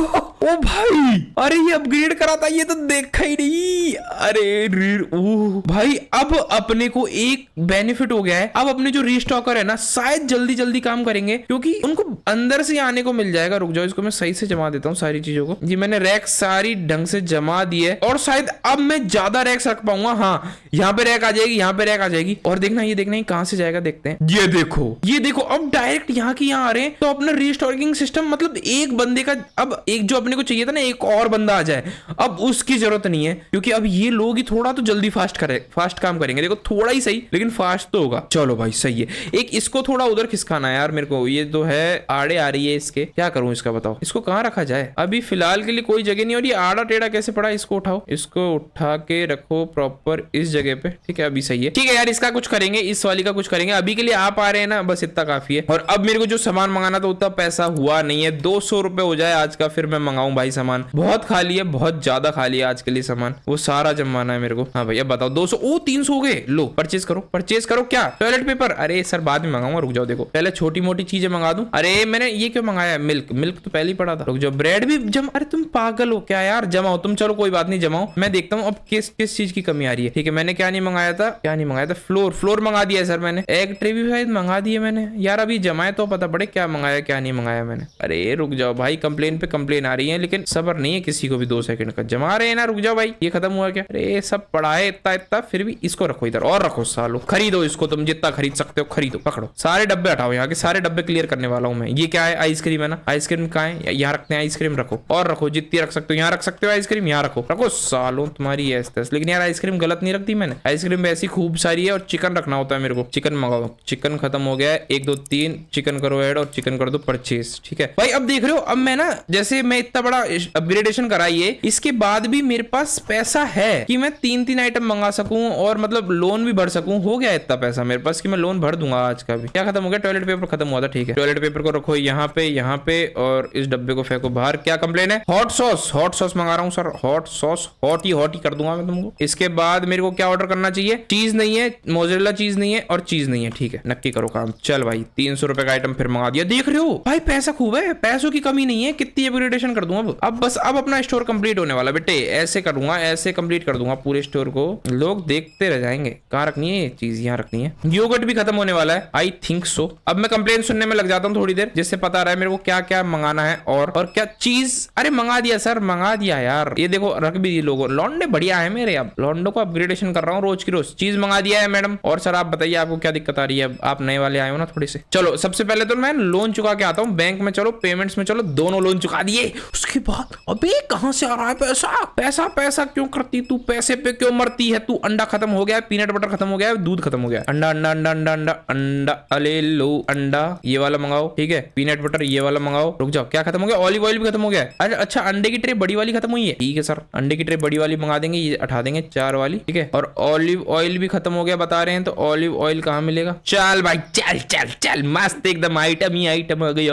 ओ भाई अरे ये अपग्रेड करा था ये तो देखा ही नहीं अरे ओ भाई अब अपने को एक बेनिफिट हो गया है अब अपने जो रिस्टॉकर है ना शायद जल्दी जल्दी काम करेंगे क्योंकि उनको अंदर से आने को मिल जाएगा रुक जाओ इसको मैं सही से जमा देता हूँ सारी चीजों को जी मैंने रैक सारी ढंग से जमा दी है और शायद अब मैं ज्यादा रैक्स रख पाऊंगा हाँ यहाँ पे रैक आ जाएगी यहाँ पे रैक आ जाएगी और देखना ये देखना कहाँ से जाएगा देखते हैं ये देखो ये देखो अब डायरेक्ट यहाँ की यहाँ आ रहे हैं तो अपना रिस्टॉक ट्रैकिंग सिस्टम मतलब एक बंदे का अब एक जो अपने को चाहिए था ना एक और बंदा आ जाए अब उसकी जरूरत नहीं है क्योंकि अब ये लोग ही थोड़ा तो जल्दी फास्ट करे फास्ट काम करेंगे देखो थोड़ा ही सही लेकिन फास्ट तो होगा चलो भाई सही है एक इसको थोड़ा उधर खिसकाना यार मेरे को ये तो है आड़े आ रही है इसके क्या करूं इसका बताओ इसको कहाँ रखा जाए अभी फिलहाल के लिए कोई जगह नहीं और ये आड़ा टेढ़ा कैसे पड़ा इसको उठाओ इसको उठा के रखो प्रॉपर इस जगह पे ठीक है अभी सही है ठीक है यार इसका कुछ करेंगे इस वाली का कुछ करेंगे अभी के लिए आप आ रहे हैं ना बस इतना काफी है और अब मेरे को जो सामान मंगाना था उतना पैसा तक हुआ नहीं है दो सौ रुपए हो जाए आज का फिर मैं मंगाऊ भाई सामान बहुत खाली है बहुत ज्यादा खाली है आज के लिए सामान वो सारा जमाना है मेरे को हाँ भैया बताओ दो सौ तीन सौ गए लो परचेज करो परचेज करो क्या टॉयलेट पेपर अरे सर बाद में मंगाऊंगा रुक जाओ देखो पहले छोटी मोटी चीजें मंगा दू अरे मैंने ये क्यों मंगाया मिल्क मिल्क तो पहले ही पड़ा था रुक जाओ ब्रेड भी जम अरे तुम पागल हो क्या यार जमाओ तुम चलो कोई बात नहीं जमाओ मैं देखता हूँ अब किस किस चीज की कमी आ रही है ठीक है मैंने क्या नहीं मंगाया था क्या नहीं मंगाया था फ्लोर फ्लोर मंगा दिया सर मैंने एक ट्रे भी शायद मंगा दिए मैंने यार अभी जमाए तो पता पड़े क्या मंगाया क्या नहीं मंगाया है मैंने अरे रुक जाओ भाई कंप्लेन पे कंप्लेन आ रही है लेकिन सबर नहीं है किसी को भी दो सेकंड का जमा रहे हैं ना रुक जाओ भाई ये खत्म हुआ क्या अरे सब पढ़ाए इतना इतना फिर भी इसको रखो इधर और रखो सालो खरीदो इसको तुम जितना खरीद सकते हो खरीदो पकड़ो सारे डब्बे हटाओ यहाँ के सारे डब्बे क्लियर करने वाला हूँ मैं ये क्या है आइसक्रीम है ना आइसक्रीम कहा है यहाँ रखते हैं आइसक्रीम रखो और रखो जितनी रख सकते हो यहाँ रख सकते हो आइसक्रीम यहाँ रखो रखो सालो तुम्हारी लेकिन यार आइसक्रीम गलत नहीं रखती मैंने आइसक्रीम ऐसी खूब सारी है और चिकन रखना होता है मेरे को चिकन मंगाओ चिकन खत्म हो गया एक दो तीन चिकन करो ऐड और चिकन कर दो परचेज ठीक है भाई अब देख रहे हो अब मैं ना जैसे मैं इतना बड़ा अपग्रेडेशन कराइए इसके बाद भी मेरे पास पैसा है कि मैं तीन तीन आइटम मंगा सकूं और मतलब लोन भी भर सकूं हो गया इतना पैसा मेरे पास कि मैं लोन भर दूंगा आज का भी क्या खत्म हो गया टॉयलेट पेपर खत्म हुआ था ठीक है टॉयलेट पेपर को रखो यहाँ पे यहाँ पे और इस डब्बे को फेंको बाहर क्या कंप्लेन है हॉट सॉस हॉट सॉस मंगा रहा हूँ सर हॉट सॉस हॉट ही हॉट ही कर दूंगा मैं तुमको इसके बाद मेरे को क्या ऑर्डर करना चाहिए चीज नहीं है मोजरेला चीज नहीं है और चीज नहीं है ठीक है नक्की करो काम चल भाई तीन सौ रुपए का आइटम फिर मंगा दिया देख रहे हो भाई पैसा खूब है पैसों की कमी नहीं है कितनी अपग्रेडेशन कर दूं अब अब बस अब अपना स्टोर कंप्लीट होने वाला बेटे ऐसे करूंगा ऐसे कंप्लीट कर दूंगा पूरे स्टोर को लोग देखते रह जाएंगे कहाँ रखनी है ये चीज यहाँ रखनी है योगट भी खत्म होने वाला है आई थिंक सो अब मैं कंप्लेन सुनने में लग जाता हूँ थोड़ी देर जिससे पता रहा है मेरे को क्या क्या मंगाना है और और क्या चीज अरे मंगा दिया सर मंगा दिया यार ये देखो रख भी दी लोगों लॉन्डे बढ़िया है मेरे अब लॉन्डो को अपग्रेडेशन कर रहा हूँ रोज की रोज चीज मंगा दिया है मैडम और सर आप बताइए आपको क्या दिक्कत आ रही है अब आप नए वाले आए हो ना थोड़ी से चलो सबसे पहले तो मैं लोन चुका के आता हूँ बैंक बैंक में चलो पेमेंट्स में चलो दोनों लोन चुका दिए उसके बाद अबे कहां से आ रहा है पैसा पैसा पैसा क्यों करती तू पैसे पे क्यों मरती है तू अंडा खत्म हो गया पीनट बटर खत्म हो गया दूध खत्म हो गया अंडा अंडा अंडा अंडा अंडा अंडा अले लो अंडा ये वाला मंगाओ ठीक है पीनट बटर ये वाला मंगाओ रुक जाओ क्या खत्म हो गया ऑलिव ऑयल भी खत्म हो गया अरे अच्छा अंडे की ट्रे बड़ी वाली खत्म हुई है ठीक है सर अंडे की ट्रे बड़ी वाली मंगा देंगे ये उठा देंगे चार वाली ठीक है और ऑलिव ऑयल भी खत्म हो गया बता रहे हैं तो ऑलिव ऑयल कहाँ मिलेगा चल भाई चल चल चल मस्त एकदम आइटम ही आइटम हो गई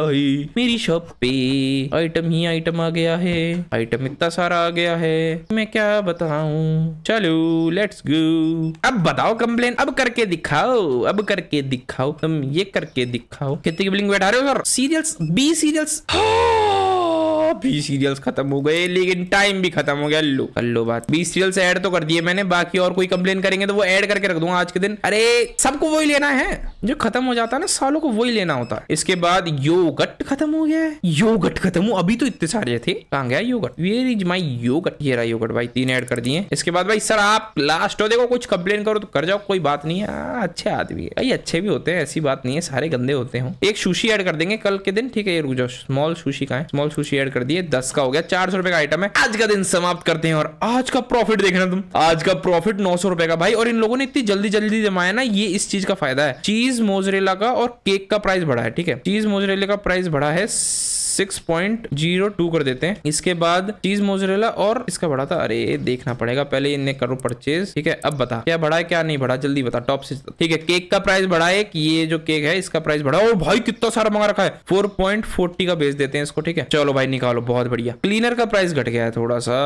मेरी शॉप पे आइटम ही आइटम आ गया है आइटम इतना सारा आ गया है मैं क्या बताऊ चलो लेट्स गो अब बताओ कंप्लेन अब करके दिखाओ अब करके दिखाओ तुम ये करके दिखाओ कितनी बिल्डिंग बैठा रहे हो सर सीरियल्स बी सीरियल्स बीस सीरियल्स खत्म हो गए लेकिन टाइम भी खत्म हो गया लो अल्लो लो बात बीस सीरियल्स ऐड तो कर दिए मैंने बाकी और कोई कंप्लेन करेंगे तो वो ऐड करके रख दूंगा आज के दिन अरे सबको वही लेना है जो खत्म हो जाता है ना सालों को वही लेना होता है इसके बाद योगट खत्म हो गया योगट खत्म हो अभी तो इतने सारे थे कहा गया योगट वेयर इज माई योगट ये रहा योगट भाई तीन ऐड कर दिए इसके बाद भाई सर आप लास्ट हो देखो कुछ कंप्लेन करो तो कर जाओ कोई बात नहीं है हाँ, अच्छे आदमी है भाई अच्छे भी होते हैं ऐसी बात नहीं है सारे गंदे होते हो एक सुशी ऐड कर देंगे कल के दिन ठीक है ये रुक जाओ स्मॉल सुशी का है स्मॉल सुशी ऐड कर कर दिए दस का हो गया चार सौ रुपए का आइटम है आज का दिन समाप्त करते हैं और आज का प्रॉफिट देखना तुम आज का प्रॉफिट नौ सौ रुपए का भाई और इन लोगों ने इतनी जल्दी जल्दी जमाया ना ये इस चीज का फायदा है चीज मोजरेला का और केक का प्राइस बढ़ा है ठीक है चीज मोजरेला का प्राइस बढ़ा है 6.02 कर देते हैं इसके बाद चीज मोजरेला और इसका बढ़ा था अरे देखना पड़ेगा पहले इन्हें करो परचेज ठीक है अब बता क्या बढ़ा है क्या नहीं बढ़ा जल्दी बता टॉप से ठीक है केक का प्राइस बढ़ा है ये जो केक है इसका प्राइस बढ़ा और भाई कितना सारा मंगा रखा है फोर का बेच देते हैं इसको ठीक है चलो भाई निकालो बहुत बढ़िया क्लीनर का प्राइस घट गया है थोड़ा सा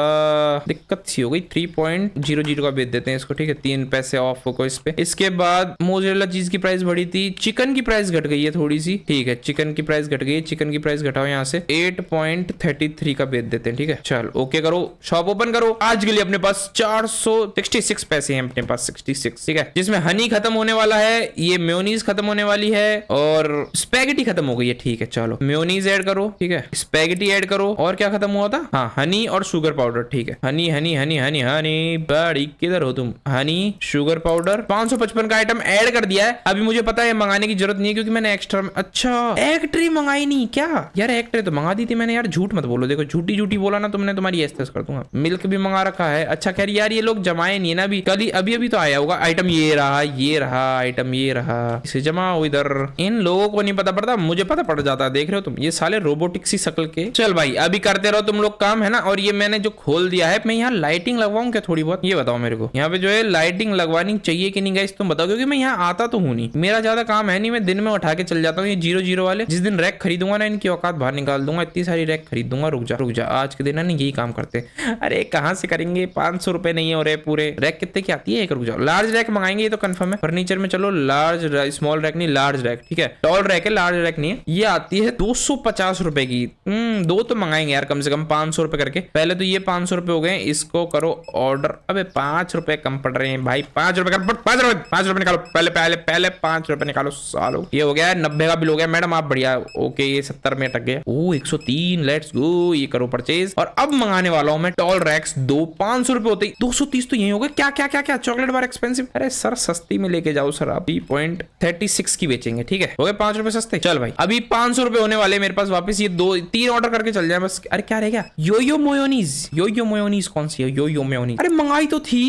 दिक्कत सी हो गई थ्री पॉइंट जीरो जीरो का बेच देते हैं इसको ठीक है तीन पैसे ऑफ हो इस पे इसके बाद मोजरेला चीज की प्राइस बढ़ी थी चिकन की प्राइस घट गई है थोड़ी सी ठीक है चिकन की प्राइस घट गई चिकन की प्राइस घटाओ यहाँ यहाँ से 8.33 का बेच देते हैं ठीक है चल ओके करो शॉप ओपन करो आज के लिए अपने पास 466 पैसे हैं अपने पास 66 ठीक है जिसमें हनी खत्म होने वाला है ये म्योनीज खत्म होने वाली है और स्पेगेटी खत्म हो गई है ठीक है चलो म्योनीज एड करो ठीक है स्पेगेटी एड करो और क्या खत्म हुआ था हाँ हनी और शुगर पाउडर ठीक है Honey honey honey honey Honey बड़ी किधर हो तुम हनी शुगर पाउडर पांच का आइटम एड कर दिया है अभी मुझे पता है मंगाने की जरूरत नहीं है क्योंकि मैंने एक्स्ट्रा अच्छा एक्ट्री मंगाई नहीं क्या यार एक्ट है तो मंगा दी थी मैंने यार झूठ मत बोलो देखो झूठी झूठी बोला ना तो मैंने तुम्हारी एस कर दूंगा मिल्क भी मंगा रखा है अच्छा खैर यार ये लोग जमाए नहीं ना अभी कल ही अभी अभी तो आया होगा आइटम ये रहा ये रहा आइटम ये रहा इसे जमाओ इधर इन लोगों को नहीं पता पड़ता मुझे पता पड़ जाता देख रहे हो तुम ये साले रोबोटिक सी शक्ल के चल भाई अभी करते रहो तुम लोग काम है ना और ये मैंने जो खोल दिया है मैं यहाँ लाइटिंग लगवाऊँ क्या थोड़ी बहुत ये बताओ मेरे को यहाँ पे जो है लाइटिंग लगवानी चाहिए कि नहीं गाइस तुम बताओ क्योंकि मैं यहाँ आता तो हूँ नहीं मेरा ज्यादा काम है नहीं मैं दिन में उठा के चल जाता हूँ ये जीरो जीरो वाले जिस दिन रैक खरीदूंगा ना इनकी औकात बाहर निकाल दूंगा इतनी सारी रैक खरीद दूंगा रुक जा रुक जा आज के दिन है ना यही काम करते अरे कहाँ से करेंगे पांच सौ रुपए नहीं हो रहे पूरे रैक कितने की आती है एक रुक जाओ लार्ज रैक मंगाएंगे ये तो कन्फर्म है फर्नीचर में चलो लार्ज स्मॉल रैक नहीं लार्ज रैक ठीक है टॉल रैक है लार्ज रैक नहीं है ये आती है दो सौ पचास रुपए की हम्म, दो तो मंगाएंगे यार कम से कम पांच सौ रुपए करके पहले तो ये पांच सौ रुपए हो गए इसको करो ऑर्डर अब पांच रुपए कम पड़ रहे हैं भाई पांच रुपए पांच रुपए पांच रुपए निकालो पहले पहले पहले पांच रुपए निकालो सालो ये हो गया नब्बे का बिल हो गया मैडम आप बढ़िया ओके ये सत्तर में अटक गया ओ 103 लेट्स गो ये करो परचेज और अब मंगाने वाला हूँ मैं टॉल रैक्स दो पांच सौ रुपए होते दो सौ तीस तो यही होगा क्या क्या क्या क्या चॉकलेट बार एक्सपेंसिव अरे सर सस्ती में लेके जाओ सर अभी पॉइंट थर्टी सिक्स की बेचेंगे ठीक है हो गए पांच रुपए सस्ते चल भाई अभी पांच सौ रुपए होने वाले मेरे पास वापस ये दो तीन ऑर्डर करके चल जाए बस अरे क्या रहेगा यो यो मोयोनीज यो यो मोयोनीज कौन सी है यो यो मोयोनीज अरे मंगाई तो थी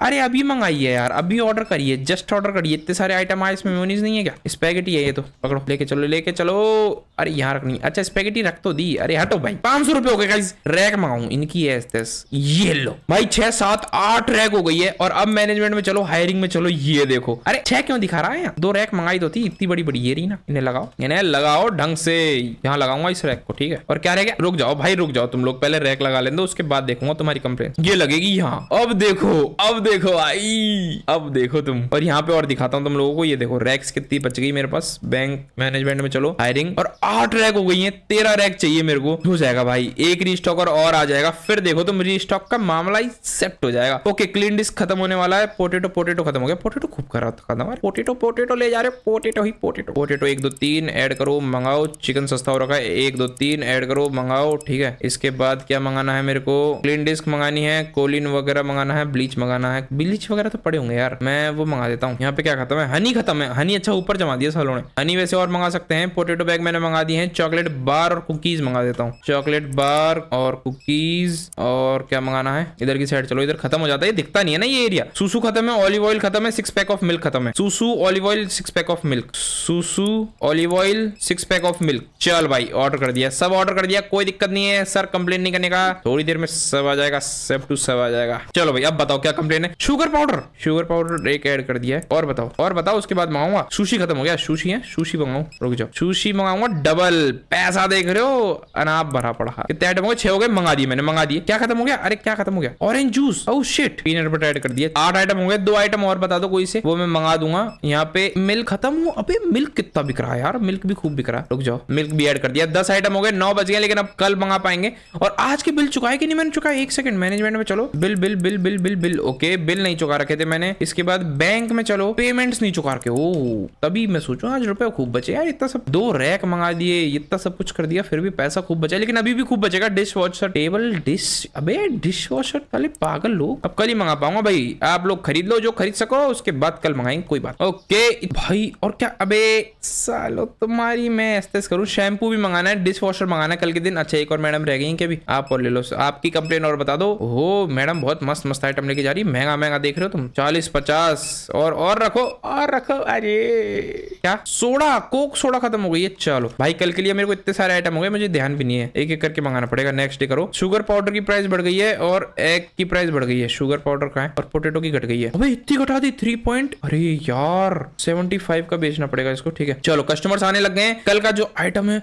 अरे अभी मंगाई है यार अभी ऑर्डर करिए जस्ट ऑर्डर करिए इतने सारे आइटम आए इसमें मोयोनीज नहीं है क्या स्पैगेटी है ये तो पकड़ो लेके चलो लेके चलो अरे यहाँ रखनी अच्छा स्पेगेटी रख तो दी अरे हटो भाई पांच सौ रुपए हो गए रैक मंगाऊ इनकी है तेस ये लो भाई छह सात आठ रैक हो गई है और अब मैनेजमेंट में चलो हायरिंग में चलो ये देखो अरे छह क्यों दिखा रहा है यहाँ दो रैक मंगाई तो थी इतनी बड़ी बड़ी ये रही ना इन्हें लगाओ इन्हें लगाओ ढंग से यहाँ लगाऊंगा इस रैक को ठीक है और क्या रह गया रुक जाओ भाई रुक जाओ तुम लोग पहले रैक लगा लेते उसके बाद देखूंगा तुम्हारी कंप्लेन ये लगेगी यहाँ अब देखो अब देखो आई अब देखो तुम और यहाँ पे और दिखाता हूँ तुम लोगों को ये देखो रैक्स कितनी बच गई मेरे पास बैंक मैनेजमेंट में चलो हायरिंग और आठ रैक हो गई है तेरह रैक चाहिए मेरे को हो जाएगा भाई एक रीस्टॉकर और आ जाएगा फिर देखो तुम रीस्टॉक का मामला ही सेट हो जाएगा ओके क्लीन डिस्क खत्म होने वाला है पोटेटो पोटेटो खत्म हो गया पोटेटो खूब खराब खत्म पोटेटो पोटेटो ले जा रहे पोटेटो ही पोटेटो पोटेटो एक दो तीन एड करो मंगाओ चिकन सस्ता हो रखा है एक दो तीन एड करो मंगाओ ठीक है इसके बाद क्या मंगाना है मेरे को क्लीन डिस्क मंगानी है कोलिन वगैरह मंगाना है ब्लीच मंगाना है ब्लीच वगैरह तो पड़े होंगे यार मैं वो मंगा देता हूँ यहाँ पे क्या खत्म है हनी खत्म है हनी अच्छा ऊपर जमा दिया सालों ने हनी वैसे और मंगा सकते हैं पोटेटो बैग मैंने मंगा दी है चॉकलेट बार और कुकीज मंगा देता हूँ चॉकलेट बार और कुकीज और क्या मंगाना है इधर की साइड चलो इधर खत्म हो जाता है दिखता नहीं है ना ये एरिया सूसू खत्म है ऑलिव ऑयल खत्म है सिक्स पैक ऑफ मिल्क खत्म है सूसू olive oil six pack of milk सूसू olive oil six pack of milk चल भाई ऑर्डर कर दिया सब ऑर्डर कर दिया कोई दिक्कत नहीं है सर कंप्लेन नहीं करने का थोड़ी देर में सब आ जाएगा सब टू सब आ जाएगा चलो भाई अब बताओ क्या कंप्लेन है शुगर पाउडर शुगर पाउडर एक ऐड कर दिया है और बताओ और बताओ उसके बाद मंगाऊंगा सुशी खत्म हो गया सुशी है सुशी मंगाऊ रुक जाओ सुशी मंगाऊंगा डबल पैसा पैसा देख रहे हो अनाप भरा पड़ा कितने आइटम हो गए छह हो गए मंगा दिए मैंने मंगा दिए क्या खत्म हो गया अरे क्या खत्म हो गया orange juice oh shit peanut butter add कर दिया आठ आइटम हो गए दो आइटम और बता दो कोई से वो मैं मंगा दूंगा यहाँ पे मिल्क खत्म हो अभी मिल्क कितना बिक रहा है यार मिल्क भी खूब बिक रहा है रुक जाओ मिल्क भी एड कर दिया दस आइटम हो गए नौ बज गए लेकिन अब कल मंगा पाएंगे और आज के बिल है कि नहीं मैंने चुका एक सेकंड मैनेजमेंट में चलो bill bill bill bill bill bill okay bill नहीं चुका रखे थे मैंने इसके बाद बैंक में चलो पेमेंट्स नहीं चुका रखे ओ oh, तभी मैं सोचू आज रुपये खूब बचे यार इतना सब दो रैक मंगा दिए इतना सब कुछ कुछ कर दिया फिर भी पैसा खूब बचा लेकिन अभी भी खूब बचेगा डिश वॉशर टेबल डिश अबे डिश वॉशर पहले पागल लोग अब कल ही मंगा पाऊंगा भाई आप लोग खरीद लो जो खरीद सको उसके बाद कल मंगाएंगे कोई बात ओके भाई और क्या अबे सालो तुम्हारी मैं एस्तेस करूँ शैम्पू भी मंगाना है डिश वॉशर मंगाना है कल के दिन अच्छा एक और मैडम रह गई क्या आप और ले लो आपकी कंप्लेन और बता दो हो मैडम बहुत मस्त मस्त आइटम लेके जा रही महंगा महंगा देख रहे हो तुम चालीस पचास और और रखो और रखो अरे क्या सोडा कोक सोडा खत्म हो गई है चलो भाई कल के लिए मेरे को इतने सारे आइटम हो गए मुझे ध्यान भी नहीं है एक एक करके मंगाना पड़ेगा नेक्स्ट डे करो शुगर पाउडर की प्राइस बढ़ गई है और एग की प्राइस बढ़ गई है शुगर पाउडर का है और पोटेटो की घट गई है अभी इतनी घटा दी थ्री पॉइंट अरे यार सेवेंटी फाइव का बेचना पड़ेगा इसको ठीक है चलो कस्टमर्स आने लग गए कल का जो आइटम है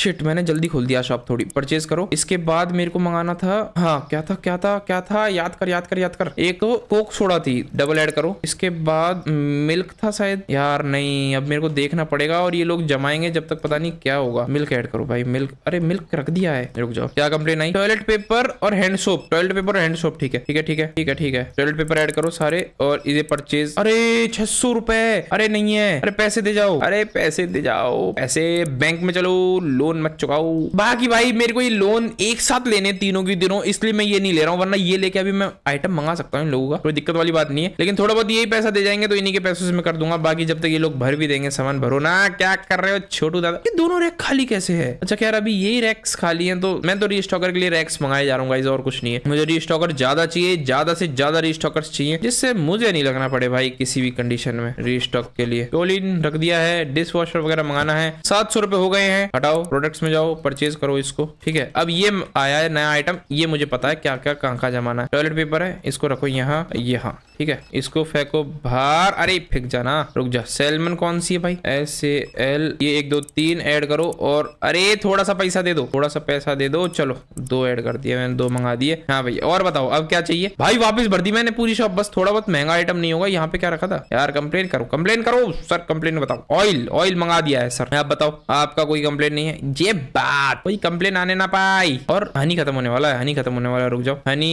शिट मैंने जल्दी खोल दिया शॉप थोड़ी परचेज करो इसके बाद मेरे को मंगाना था हाँ क्या था क्या था क्या था याद कर याद कर याद कर एक तो कोक सोडा थी डबल ऐड करो इसके बाद मिल्क था शायद यार नहीं अब मेरे को देखना पड़ेगा और ये लोग जमाएंगे जब तक पता नहीं क्या होगा मिल्क ऐड ऐड करो भाई मिल्क अरे मिल्क रख दिया है रुक जाओ क्या कंप्लेन आई टॉयलेट पेपर और हैंड सोप टॉयलेट पेपर और हैंड सोप ठीक है ठीक है ठीक है ठीक है ठीक है टॉयलेट पेपर ऐड करो सारे और इसे परचेज अरे छह सौ रुपए अरे नहीं है अरे पैसे दे जाओ अरे पैसे दे जाओ पैसे बैंक में चलो लोन मत चुकाओ बाकी भाई मेरे को ये लोन एक साथ लेने तीनों की दिनों इसलिए मैं ये नहीं ले रहा हूँ वरना ये लेके अभी मैं आइटम मंगा सकता हूँ इन लोगों का कोई दिक्कत वाली बात नहीं है लेकिन थोड़ा बहुत यही पैसा दे जाएंगे तो इन्हीं के पैसों से मैं कर दूंगा बाकी जब तक ये लोग भर भी देंगे सामान भरो ना क्या कर रहे हो छोटू दादा ये दोनों रेख खाली कैसे कैसे है अच्छा यार अभी यही रैक्स खाली है तो मैं तो रिस्टॉकर के लिए रैक्स मंगाए जा रहा हूँ और कुछ नहीं है मुझे रिस्टॉकर ज्यादा चाहिए ज्यादा से ज्यादा रिस्टॉकर चाहिए जिससे मुझे नहीं लगना पड़े भाई किसी भी कंडीशन में रिस्टॉक के लिए टोलिन रख दिया है डिश वॉशर वगैरह मंगाना है सात सौ रुपए हो गए हैं हटाओ प्रोडक्ट्स में जाओ परचेज करो इसको ठीक है अब ये आया है नया आइटम ये मुझे पता है क्या क्या कहाँ कहाँ जमाना है टॉयलेट पेपर है इसको रखो यहाँ यहाँ ठीक है इसको फेंको बाहर अरे फेंक जाना रुक जा सेलमन कौन सी है भाई एस एल ये एक दो तीन ऐड करो और अरे थोड़ा सा पैसा दे दो थोड़ा सा पैसा दे दो चलो दो ऐड कर दिया मैंने दो मंगा दिए हाँ भाई और बताओ अब क्या चाहिए भाई वापस भर दी मैंने पूरी शॉप बस थोड़ा बहुत महंगा आइटम नहीं होगा यहाँ पे क्या रखा था यार कंप्लेन करो कंप्लेन करो सर कंप्लेन बताओ ऑयल ऑयल मंगा दिया है सर आप बताओ आपका कोई कंप्लेन नहीं है ये बात कोई कंप्लेन आने ना पाई और हनी खत्म होने वाला है हनी खत्म होने वाला रुक जाओ हनी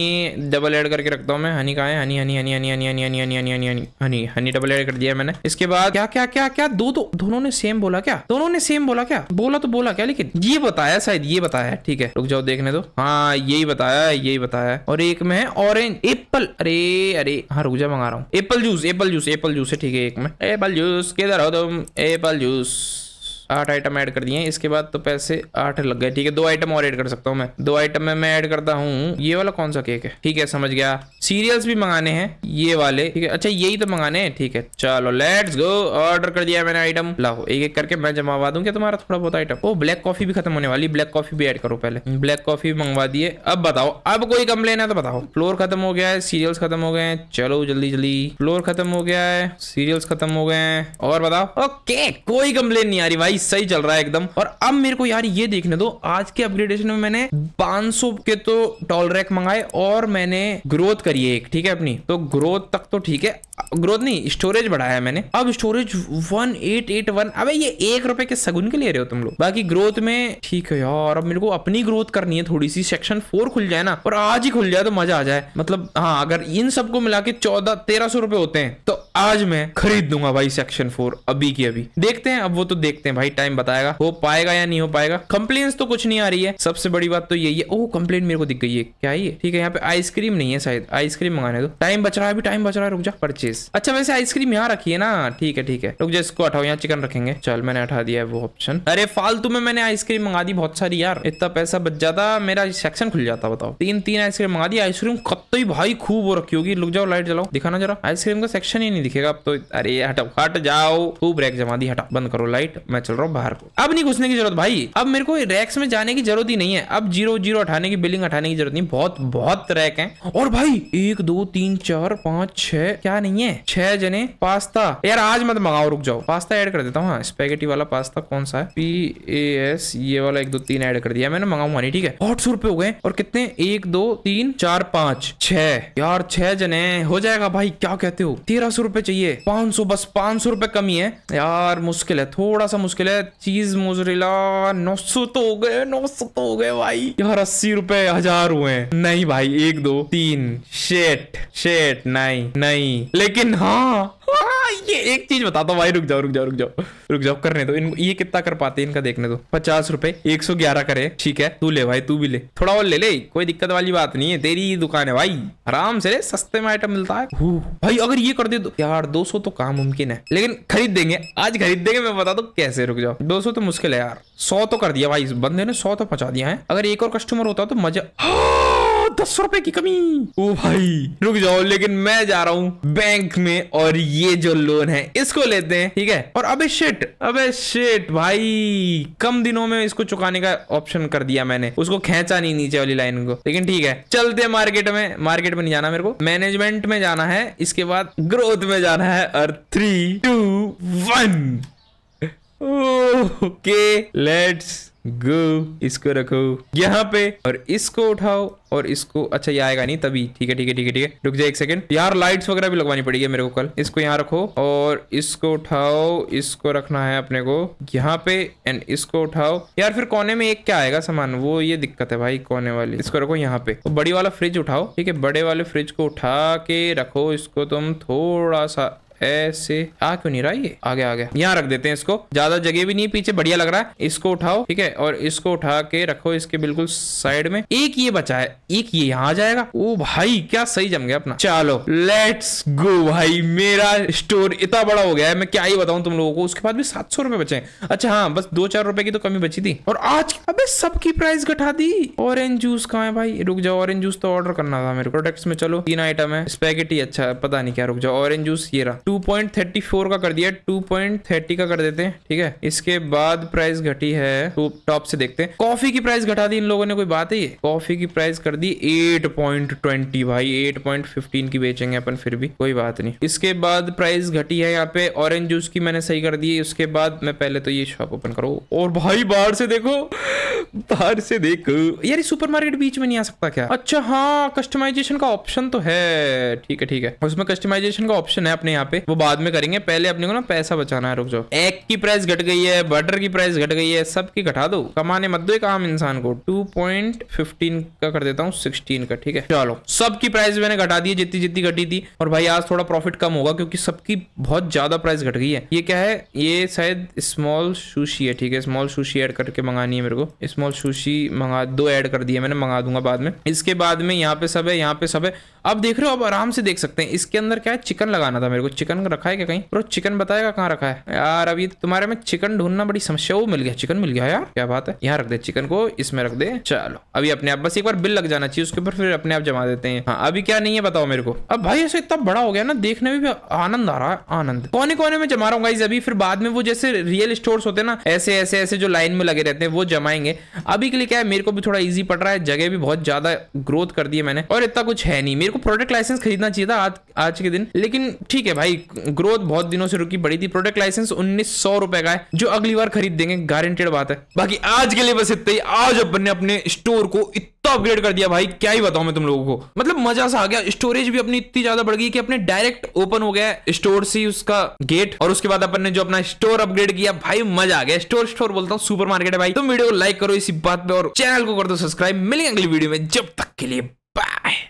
डबल एड करके रखता हूँ मैं हनी कहा honey honey honey honey honey honey honey honey honey honey honey honey double add कर दिया मैंने इसके बाद क्या क्या क्या क्या दो दोनों ने सेम बोला क्या दोनों ने सेम बोला क्या बोला तो बोला क्या क्या लेकिन ये बताया शायद ये बताया ठीक है रुक जाओ देखने दो हाँ यही बताया यही बताया और एक में है ऑरेंज एप्पल अरे अरे हाँ रुक जा मंगा रहा हूँ apple juice apple juice apple juice है ठीक है एक में एप्पल जूस किधर हो तुम एप्पल जूस आठ आइटम ऐड कर दिए हैं इसके बाद तो पैसे आठ लग गए ठीक है दो आइटम और ऐड कर सकता हूँ मैं दो आइटम में मैं ऐड करता हूँ ये वाला कौन सा केक है ठीक है समझ गया सीरियल्स भी मंगाने हैं ये वाले ठीक है अच्छा यही तो मंगाने हैं ठीक है चलो लेट्स गो ऑर्डर कर दिया मैंने आइटम लाओ एक एक करके मैं जमावा दूं क्या तुम्हारा थोड़ा बहुत आइटम ओ ब्लैक कॉफी भी खत्म होने वाली ब्लैक कॉफी भी ऐड करो पहले ब्लैक कॉफी मंगवा दिए अब बताओ अब कोई कम लेना है तो बताओ फ्लोर खत्म हो गया है सीरियल्स खत्म हो गए हैं चलो जल्दी जल्दी फ्लोर खत्म हो गया है सीरियल्स खत्म हो गए हैं और बताओ ओके कोई कंप्लेन नहीं आ रही भाई सही चल रहा है एकदम और अब मेरे को यार ये देखने दो आज के अपग्रेडेशन में मैंने 500 के तो टॉल रैक मंगाए और मैंने ग्रोथ करी है एक ठीक है अपनी तो ग्रोथ तक तो ठीक है ग्रोथ नहीं स्टोरेज बढ़ाया मैंने अब storage one eight eight one अबे ये एक रुपए के सगुन के ले रहे हो तुम लोग बाकी ग्रोथ में ठीक है यार अब मेरे को अपनी ग्रोथ करनी है थोड़ी सी सेक्शन फोर खुल जाए ना और आज ही खुल जाए तो मजा आ जाए मतलब हाँ अगर इन सबको मिला के चौदह तेरह सौ रुपए होते हैं तो आज मैं खरीद दूंगा भाई सेक्शन फोर अभी की अभी देखते हैं अब वो तो देखते हैं भाई टाइम बताएगा हो पाएगा या नहीं हो पाएगा कंप्लेन तो कुछ नहीं आ रही है सबसे बड़ी बात तो यही है ओह कंप्लेन मेरे को दिख गई है क्या ये ठीक है यहाँ पे आइसक्रीम नहीं है शायद आइसक्रीम मंगाने दो टाइम बच रहा है भी टाइम बच रहा है रुक जा परचेज अच्छा वैसे आइसक्रीम यहाँ रखी है ना ठीक है ठीक है रुक जा इसको हटाओ यहाँ चिकन रखेंगे चल मैंने हटा दिया है वो ऑप्शन अरे फालतू में मैंने आइसक्रीम मंगा दी बहुत सारी यार इतना पैसा बच जाता मेरा सेक्शन खुल जाता बताओ तीन तीन आइसक्रीम मंगा दी आइसक्रीम कब तो ही भाई खूब हो रखी होगी रुक जाओ लाइट जलाओ दिखाना जरा आइसक्रीम का सेक्शन ही नहीं दिखेगा अब तो अरे हटाओ हट जाओ खूब रैक जमा दी हटा बंद करो लाइट मैं चल रहा हूँ बाहर को अब नहीं घुसने की जरूरत भाई अब मेरे को रैक्स में जाने की जरूरत ही नहीं है अब जीरो जीरो हटाने की बिलिंग हटाने की जरूरत नहीं बहुत बहुत रैक है और भाई एक दो तीन चार पांच छह क्या नहीं है छह जने पास्ता यार आज मत मंगाओ रुक जाओ पास्ता ऐड कर देता हूँ हाँ स्पेगेटी वाला पास्ता कौन सा है पी ए एस ये वाला एक दो तीन ऐड कर दिया मैंने मंगाऊंगा नहीं ठीक है आठ सौ रुपए हो गए और कितने एक दो तीन चार पांच छह यार छह जने हो जाएगा भाई क्या कहते हो तेरह सौ रुपए चाहिए पांच सौ बस पांच सौ रुपए कमी है यार मुश्किल है थोड़ा सा मुश्किल है चीज मुजरिला नौ सौ तो हो गए नौ सौ तो हो गए भाई यार अस्सी रुपए हजार हुए नहीं भाई एक दो तीन शेट शेट नहीं नहीं लेकिन हाँ, हाँ ये एक चीज बता दो भाई रुक जाओ रुक जाओ रुक जाओ रुक जाओ करने दो इन ये कितना कर पाते हैं इनका देखने दो पचास रुपए एक सौ ग्यारह करे ठीक है तू ले भाई तू भी ले थोड़ा और ले ले कोई दिक्कत वाली बात नहीं है तेरी दुकान है भाई आराम से ले सस्ते में आइटम मिलता है भाई अगर ये कर दे दो तो यार दो सौ तो काम मुमकिन है लेकिन खरीद देंगे आज खरीद देंगे मैं बता दो कैसे रुक जाओ दो सौ तो मुश्किल है यार सौ तो कर दिया भाई बंदे ने सौ तो पहुंचा दिया है अगर एक और कस्टमर होता तो मजा दस रुपए की कमी ओ भाई रुक जाओ लेकिन मैं जा रहा हूँ बैंक में और ये जो लोन है इसको लेते हैं ठीक है और अबे शेट अबे शेट भाई कम दिनों में इसको चुकाने का ऑप्शन कर दिया मैंने उसको खेचा नहीं नीचे वाली लाइन को लेकिन ठीक है चलते मार्केट में मार्केट में नहीं जाना मेरे को मैनेजमेंट में जाना है इसके बाद ग्रोथ में जाना है और three two one okay let's go इसको रखो यहाँ पे और इसको उठाओ और इसको अच्छा ये आएगा नहीं तभी ठीक है ठीक है ठीक है ठीक है रुक जाए एक सेकंड यार लाइट्स वगैरह भी लगवानी पड़ेगी मेरे को कल इसको यहाँ रखो और इसको उठाओ इसको रखना है अपने को यहाँ पे एंड इसको उठाओ यार फिर कोने में एक क्या आएगा सामान वो ये दिक्कत है भाई कोने वाली इसको रखो यहाँ पे तो बड़ी वाला फ्रिज उठाओ ठीक है बड़े वाले फ्रिज को उठा के रखो इसको तुम थोड़ा सा ऐसे आ क्यों नहीं रहा ये आ गया आ गया यहाँ रख देते हैं इसको ज्यादा जगह भी नहीं पीछे बढ़िया लग रहा है इसको उठाओ ठीक है और इसको उठा के रखो इसके बिल्कुल साइड में एक ये बचा है एक ये यहाँ जाएगा ओ भाई क्या सही जम गया अपना चलो लेट्स गो भाई मेरा स्टोर इतना बड़ा हो गया है मैं क्या ही बताऊं तुम लोगों को उसके बाद भी सात सौ रुपए बचे अच्छा हाँ बस दो चार रुपए की तो कमी बची थी और आज अबे सबकी प्राइस घटा दी ऑरेंज जूस कहा है भाई रुक जाओ ऑरेंज जूस तो ऑर्डर करना था मेरे प्रोडक्ट्स में चलो तीन आइटम है स्पैगेटी अच्छा पता नहीं क्या रुक जाओ ऑरेंज जूस ये रहा 2.34 का कर दिया 2.30 का कर देते हैं ठीक है इसके बाद प्राइस घटी है तो टॉप से देखते हैं कॉफी की प्राइस घटा दी इन लोगों ने कोई बात है कॉफी की प्राइस कर दी 8.20 भाई 8.15 की बेचेंगे अपन फिर भी कोई बात नहीं इसके बाद प्राइस घटी है यहाँ पे ऑरेंज जूस की मैंने सही कर दी उसके बाद मैं पहले तो ये शॉप ओपन करो और भाई बाहर से देखो बाहर से देखो यार सुपर मार्केट बीच में नहीं आ सकता क्या अच्छा हाँ कस्टमाइजेशन का ऑप्शन तो है ठीक है ठीक है उसमें कस्टमाइजेशन का ऑप्शन है अपने यहाँ पे वो बाद में करेंगे पहले अपने को ना पैसा बचाना है रुक जाओ एग की प्राइस घट गई है बटर की प्राइस घट गई है सबकी घटा दो कमाने मत दो एक आम इंसान को टू पॉइंट फिफ्टीन का कर देता हूँ सिक्सटीन का ठीक है चलो सबकी प्राइस मैंने घटा दी जितनी जितनी घटी थी और भाई आज थोड़ा प्रॉफिट कम होगा क्योंकि सबकी बहुत ज्यादा प्राइस घट गई है ये क्या है ये शायद स्मॉल सुशी है ठीक है स्मॉल सुशी एड करके मंगानी है मेरे को स्मॉल सुशी मंगा दो ऐड कर दिया मैंने मंगा दूंगा बाद में इसके बाद में यहाँ पे सब है यहाँ पे सब है अब देख रहे हो आप आराम से देख सकते हैं इसके अंदर क्या है चिकन लगाना था मेरे को चिकन चिकन रखा है क्या कहीं ब्रो चिकन बताएगा कहाँ रखा है यार अभी तो तुम्हारे में चिकन ढूंढना बड़ी समस्या वो मिल गया चिकन मिल गया यार क्या बात है यहाँ रख दे चिकन को इसमें रख दे चलो अभी अपने आप बस एक बार बिल लग जाना चाहिए उसके ऊपर फिर अपने आप जमा देते हैं हाँ, अभी क्या नहीं है बताओ मेरे को अब भाई ऐसे इतना बड़ा हो गया ना देखने में भी आनंद आ रहा है आनंद कोने कोने में जमा रहा हूँ अभी फिर बाद में वो जैसे रियल स्टोर होते ना ऐसे ऐसे ऐसे जो लाइन में लगे रहते हैं वो जमाएंगे अभी के लिए क्या है मेरे को भी थोड़ा इजी पड़ रहा है जगह भी बहुत ज्यादा ग्रोथ कर दी है मैंने और इतना कुछ है नहीं मेरे को प्रोडक्ट लाइसेंस खरीदना चाहिए था आज आज के दिन लेकिन ठीक है भाई भाई ग्रोथ बहुत दिनों से रुकी पड़ी थी प्रोडक्ट लाइसेंस उन्नीस सौ रुपए का है जो अगली बार खरीद देंगे गारंटेड बात है बाकी आज के लिए बस इतना ही आज अपन ने अपने स्टोर को इतना अपग्रेड कर दिया भाई क्या ही बताऊं मैं तुम लोगों को मतलब मजा सा आ गया स्टोरेज भी अपनी इतनी ज्यादा बढ़ गई कि अपने डायरेक्ट ओपन हो गया स्टोर से उसका गेट और उसके बाद अपन ने जो अपना स्टोर अपग्रेड किया भाई मजा आ गया स्टोर स्टोर बोलता हूँ सुपर मार्केट है भाई तुम तो वीडियो को लाइक करो इसी बात पर और चैनल को कर दो सब्सक्राइब मिलेंगे अगली वीडियो में जब तक के लिए बाय